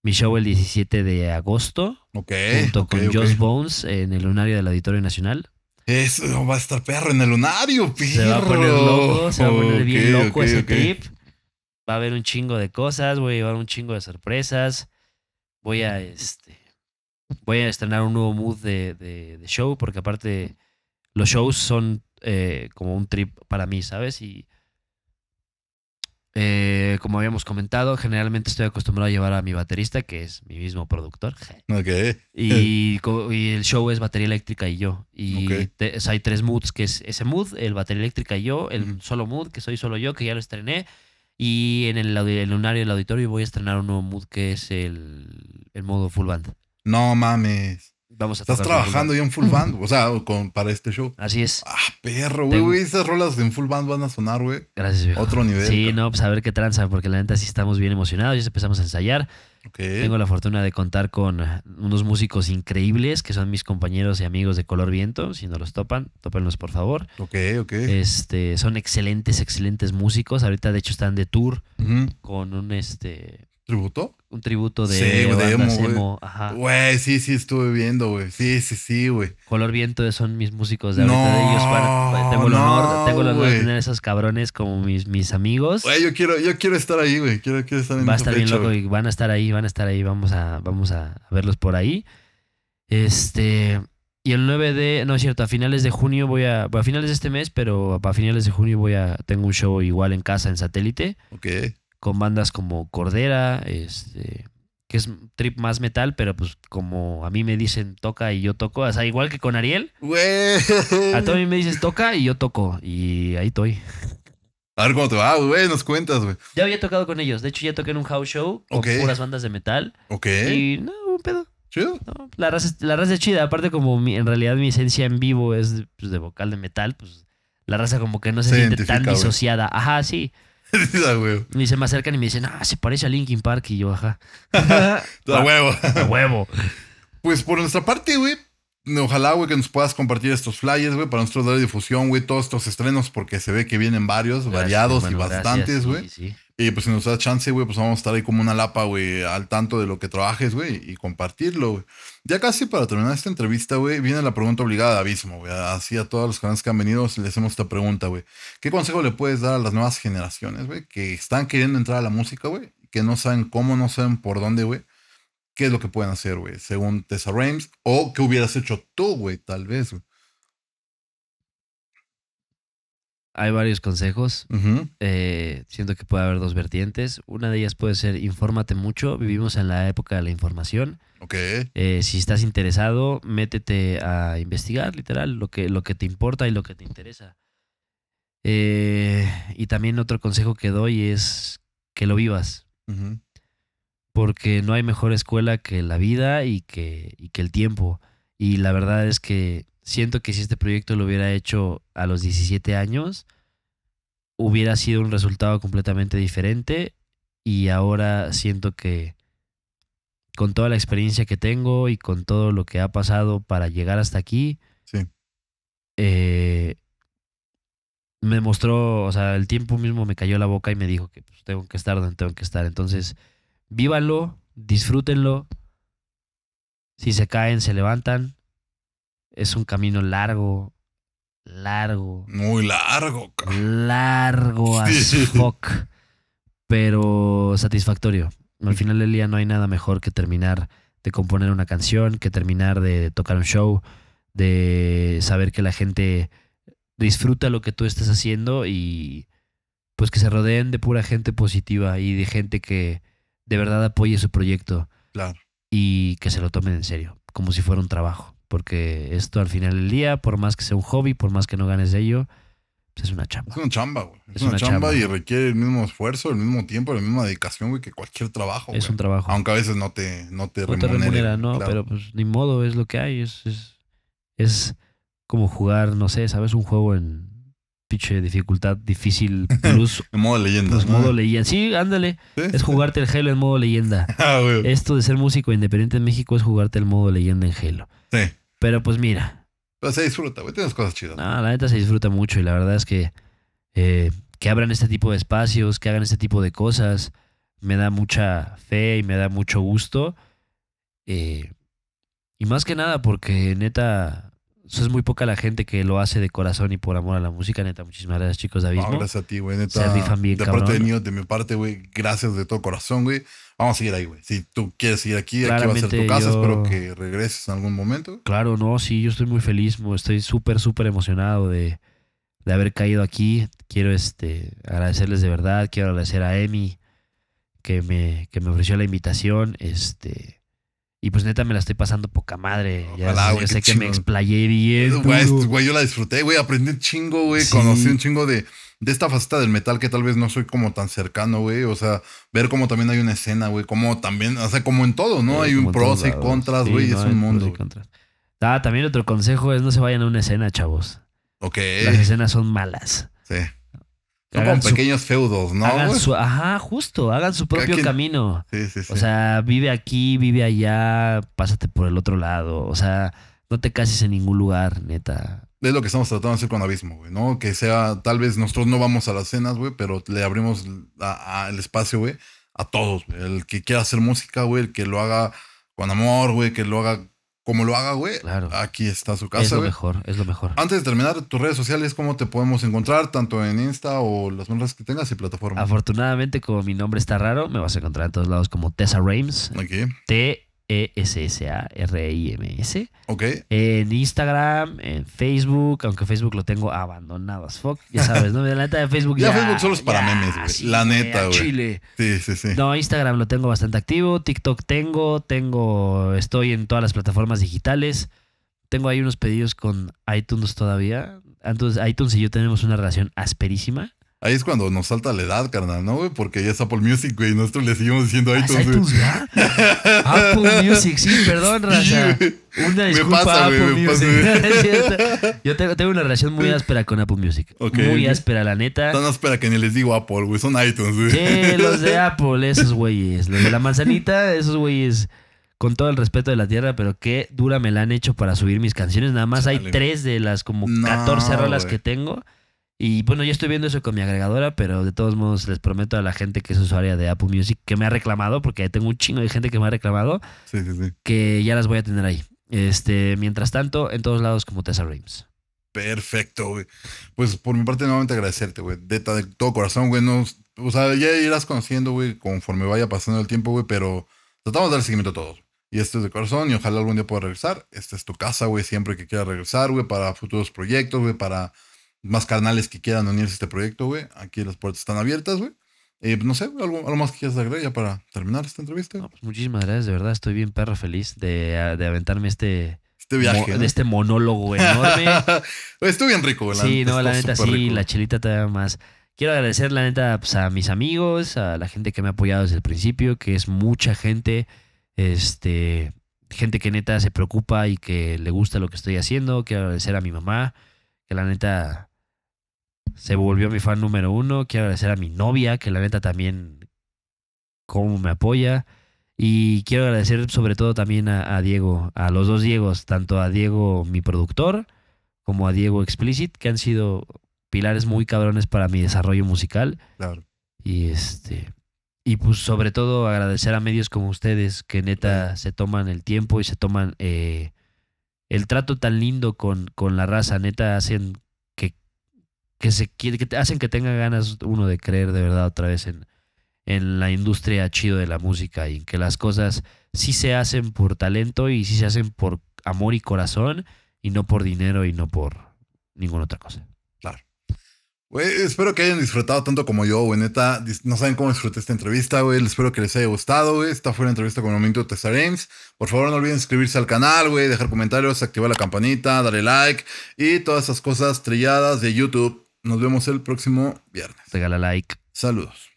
mi show el 17 de agosto. Ok. Junto con Josh Bones en el lunario del Auditorio Nacional. Eso va a estar perro en el lunario, perro. Se va a poner bien loco ese Va a haber un chingo de cosas, voy a llevar un chingo de sorpresas. Voy a este voy a estrenar un nuevo mood de show, porque aparte los shows son eh, como un trip para mí, ¿sabes? Y eh, como habíamos comentado, generalmente estoy acostumbrado a llevar a mi baterista, que es mi mismo productor. *laughs* Y, el show es batería eléctrica y yo. Y hay tres moods, que es ese mood, el batería eléctrica y yo, el solo mood, que soy solo yo, que ya lo estrené. Y en el, el lunario del auditorio voy a estrenar un nuevo mood que es el, el modo full band. No mames. Estás trabajando ya en full band, o sea, para este show. Así es. Ah, perro, güey, Esas rolas en full band van a sonar, güey. Gracias, viejo. Otro nivel. Sí, no, pues a ver qué tranza, porque la neta sí estamos bien emocionados. Ya empezamos a ensayar. Okay. Tengo la fortuna de contar con unos músicos increíbles que son mis compañeros y amigos de Color Viento. Si no los topan, tópenlos por favor. Ok, ok. Este, son excelentes, excelentes músicos. Ahorita, de hecho, están de tour con un este ¿Tributo? Un tributo de, sí, güey, de Güey, sí, sí, estuve viendo, güey. Sí, sí, sí, güey. Color Viento son mis músicos de ahorita. de ellos tengo, el honor, tengo el honor de tener a esos cabrones como mis, mis amigos. Güey, yo quiero, yo quiero estar ahí, güey. Quiero, quiero estar en Va a estar bien loco van a estar ahí, van a estar ahí. Vamos a, vamos a verlos por ahí. Este. Y el 9 de. No es cierto, a finales de junio voy a. A finales de este mes, pero a finales de junio voy a. Tengo un show igual en casa, en satélite. Ok con bandas como Cordera, este, que es trip más metal, pero pues como a mí me dicen toca y yo toco, o sea, igual que con Ariel. A Tommy me dices toca y yo toco, y ahí estoy. A ver cómo te va, güey, nos cuentas, güey. Ya había tocado con ellos, de hecho ya toqué en un house show con puras bandas de metal. Ok. Y no, un pedo. Chido. la, raza, la raza es chida, aparte como en realidad mi esencia en vivo es pues, de vocal de metal, pues la raza como que no se, siente tan disociada. Ajá, sí y *laughs* se me acercan y me dicen, ah, se parece a Linkin Park. Y yo, ajá. *laughs* a huevo. a huevo. Pues por nuestra parte, güey, Ojalá, güey, que nos puedas compartir estos flyers, güey, para nosotros darle difusión, güey, todos estos estrenos, porque se ve que vienen varios, variados y bastantes, güey. Y pues si nos da chance, güey, pues vamos a estar ahí como una lapa, güey, al tanto de lo que trabajes, güey, y compartirlo, güey. Ya casi para terminar esta entrevista, güey, viene la pregunta obligada de Abismo, güey. Así a todos los canales que han venido les hacemos esta pregunta, güey. ¿Qué consejo le puedes dar a las nuevas generaciones, güey, que están queriendo entrar a la música, güey, que no saben cómo, no saben por dónde, güey? qué es lo que pueden hacer, güey, según Tessa Rames, o qué hubieras hecho tú, güey, tal vez. Hay varios consejos. Eh, siento que puede haber dos vertientes. Una de ellas puede ser infórmate mucho. Vivimos en la época de la información. Ok. Eh, si estás interesado, métete a investigar, literal, lo que, lo que te importa y lo que te interesa. Eh, y también otro consejo que doy es que lo vivas. Ajá porque no hay mejor escuela que la vida y que, que el tiempo. Y la verdad es que siento que si este proyecto lo hubiera hecho a los 17 años, hubiera sido un resultado completamente diferente y ahora siento que con toda la experiencia que tengo y con todo lo que ha pasado para llegar hasta aquí, eh, me mostró, o sea, el tiempo mismo me cayó la boca y me dijo que pues, tengo que estar donde tengo que estar. Entonces, vívalo, disfrútenlo. Si se caen, se levantan. Es un camino largo, largo. Muy largo, cabrón. Largo as fuck. Pero satisfactorio. Al mm. final del día no hay nada mejor que terminar de componer una canción, que terminar de tocar un show, de saber que la gente disfruta lo que tú estás haciendo y pues que se rodeen de pura gente positiva y de gente que, de verdad apoye su proyecto. Claro. Y que se lo tomen en serio, como si fuera un trabajo. Porque esto al final del día, por más que sea un hobby, por más que no ganes de ello, pues, es una chamba. Es una chamba, güey. Es, una, chamba, y requiere el mismo esfuerzo, el mismo tiempo, la misma dedicación, güey, que cualquier trabajo. Es un trabajo. Aunque a veces no te, no te no Te remunera no, pero pues ni modo, es lo que hay. es como jugar, no sé, ¿sabes? Un juego en, dificultad difícil *laughs* plus. en modo leyenda. Pues modo leyenda. Sí, ándale. Es jugarte el Halo en modo leyenda. *laughs* Ah, Esto de ser músico independiente en México es jugarte el modo leyenda en Halo. Sí. Pero pues mira. Pero se disfruta, güey. Tienes cosas chidas. No, la neta se disfruta mucho y la verdad es que. Eh, que abran este tipo de espacios, que hagan este tipo de cosas. Me da mucha fe y me da mucho gusto. Eh, y más que nada porque neta eso es muy poca la gente que lo hace de corazón y por amor a la música, neta. Muchísimas gracias, chicos, David. gracias a ti, güey, neta. de de mi parte, güey, gracias de todo corazón, güey. Vamos a seguir ahí, güey. Si tú quieres seguir aquí, aquí va a ser tu casa. Espero que regreses en algún momento. Claro, no, sí, yo estoy muy feliz. Estoy súper, súper emocionado de, de, haber caído aquí. Quiero este, agradecerles de verdad. Quiero agradecer a Emi que me, que me ofreció la invitación. Este y pues neta me la estoy pasando poca madre. ya, sé que me explayé bien. Güey, yo la disfruté, güey. Aprendí un chingo, güey. Conocí un chingo de, de esta faceta del metal que tal vez no soy como tan cercano, güey. O sea, ver cómo también hay una escena, güey. Como también, o sea, como en todo, ¿no? hay un pros y contras, güey. es un mundo. Ah, también otro consejo es no se vayan a una escena, chavos. Ok. Las escenas son malas. Sí. No pequeños feudos, ¿no? ajá, justo, hagan su propio camino. Sí, sí, sí. O sea, vive aquí, vive allá, pásate por el otro lado. O sea, no te cases en ningún lugar, neta. Es lo que estamos tratando de hacer con Abismo, güey, ¿no? Que sea, tal vez nosotros no vamos a las cenas, güey, pero le abrimos el espacio, güey, a todos, El que quiera hacer música, güey, el que lo haga con amor, güey, que lo haga como lo haga, güey, claro. aquí está su casa. Es lo mejor, es lo mejor. Antes de terminar, tus redes sociales, ¿cómo te podemos encontrar? Tanto en Insta o las redes que tengas y plataformas. Afortunadamente, como mi nombre está raro, me vas a encontrar en todos lados como Tessa Rames. Aquí. T e-S-S-A-R-I-M-S. Ok. En Instagram, en Facebook, aunque Facebook lo tengo abandonado as fuck. Ya sabes, ¿no? La neta de Facebook ya. Facebook solo es para memes, güey. la neta, güey. Chile. Sí, sí, sí. No, Instagram lo tengo bastante activo. TikTok tengo, tengo. Estoy en todas las plataformas digitales. Tengo ahí unos pedidos con iTunes todavía. Entonces, iTunes y yo tenemos una relación asperísima. Ahí es cuando nos salta la edad, carnal, ¿no, güey? Porque ya es Apple Music, güey. Nosotros le seguimos diciendo iTunes. iTunes ya? Apple Music, sí, perdón, raza. Una disculpa me Apple Music. *laughs* Yo tengo, una relación muy áspera con Apple Music. Muy áspera, la neta. Tan áspera que ni les digo Apple, güey. Son iTunes, güey. Sí, los de Apple, esos güeyes. Los de la manzanita, esos güeyes con todo el respeto de la tierra, pero qué dura me la han hecho para subir mis canciones. Nada más hay tres de las como 14 rolas que tengo. Y bueno, ya estoy viendo eso con mi agregadora, pero de todos modos les prometo a la gente que es usuaria de Apple Music que me ha reclamado, porque tengo un chingo de gente que me ha reclamado, que ya las voy a tener ahí. Este, mientras tanto, en todos lados como Tessa Reams Perfecto, güey. Pues por mi parte, nuevamente agradecerte, güey. De, todo corazón, güey. No, o sea, ya irás conociendo, güey, conforme vaya pasando el tiempo, güey, pero tratamos de dar seguimiento a todos. Y esto es de corazón y ojalá algún día pueda regresar. Esta es tu casa, güey, siempre que quieras regresar, güey, para futuros proyectos, güey, para más carnales que quieran unirse a este proyecto, güey. Aquí las puertas están abiertas, güey. Eh, pues, no sé, algo, más que quieras agregar ya para terminar esta entrevista. pues muchísimas gracias, de verdad. Estoy bien perro feliz de, ah, aventarme este, este, este monólogo enorme. *laughs* Estuvo bien rico, güey. Sí, no, la neta sí, la chelita todavía más. Quiero agradecer, la neta, pues, a mis amigos, a la gente que me ha apoyado desde el principio, que es mucha gente. Este, gente que neta se preocupa y que le gusta lo que estoy haciendo. Quiero agradecer a mi mamá, que la neta se volvió mi fan número uno. Quiero agradecer a mi novia, que la neta también, cómo me apoya. Y quiero agradecer sobre todo también a, Diego, a los dos Diegos, tanto a Diego, mi productor, como a Diego Explicit, que han sido pilares muy cabrones para mi desarrollo musical. Claro. Y este. Y pues sobre todo agradecer a medios como ustedes que neta se toman el tiempo y se toman eh, el trato tan lindo con, con la raza. Neta hacen que, se, que hacen que tenga ganas uno de creer de verdad otra vez en, en la industria chido de la música y en que las cosas sí se hacen por talento y sí se hacen por amor y corazón y no por dinero y no por ninguna otra cosa. Claro. Güey, espero que hayan disfrutado tanto como yo, güey. Neta, no saben cómo disfruté esta entrevista, güey. Espero que les haya gustado, güey. Esta fue la entrevista con Momento Tessarines Por favor, no olviden suscribirse al canal, güey, dejar comentarios, activar la campanita, darle like y todas esas cosas trilladas de YouTube. Nos vemos el próximo viernes. Regala like. Saludos.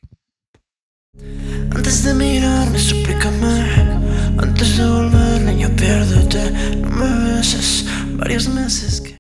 Antes de mirarme, suplícame. Antes de volverme, yo pierdo. No me beses varios meses que.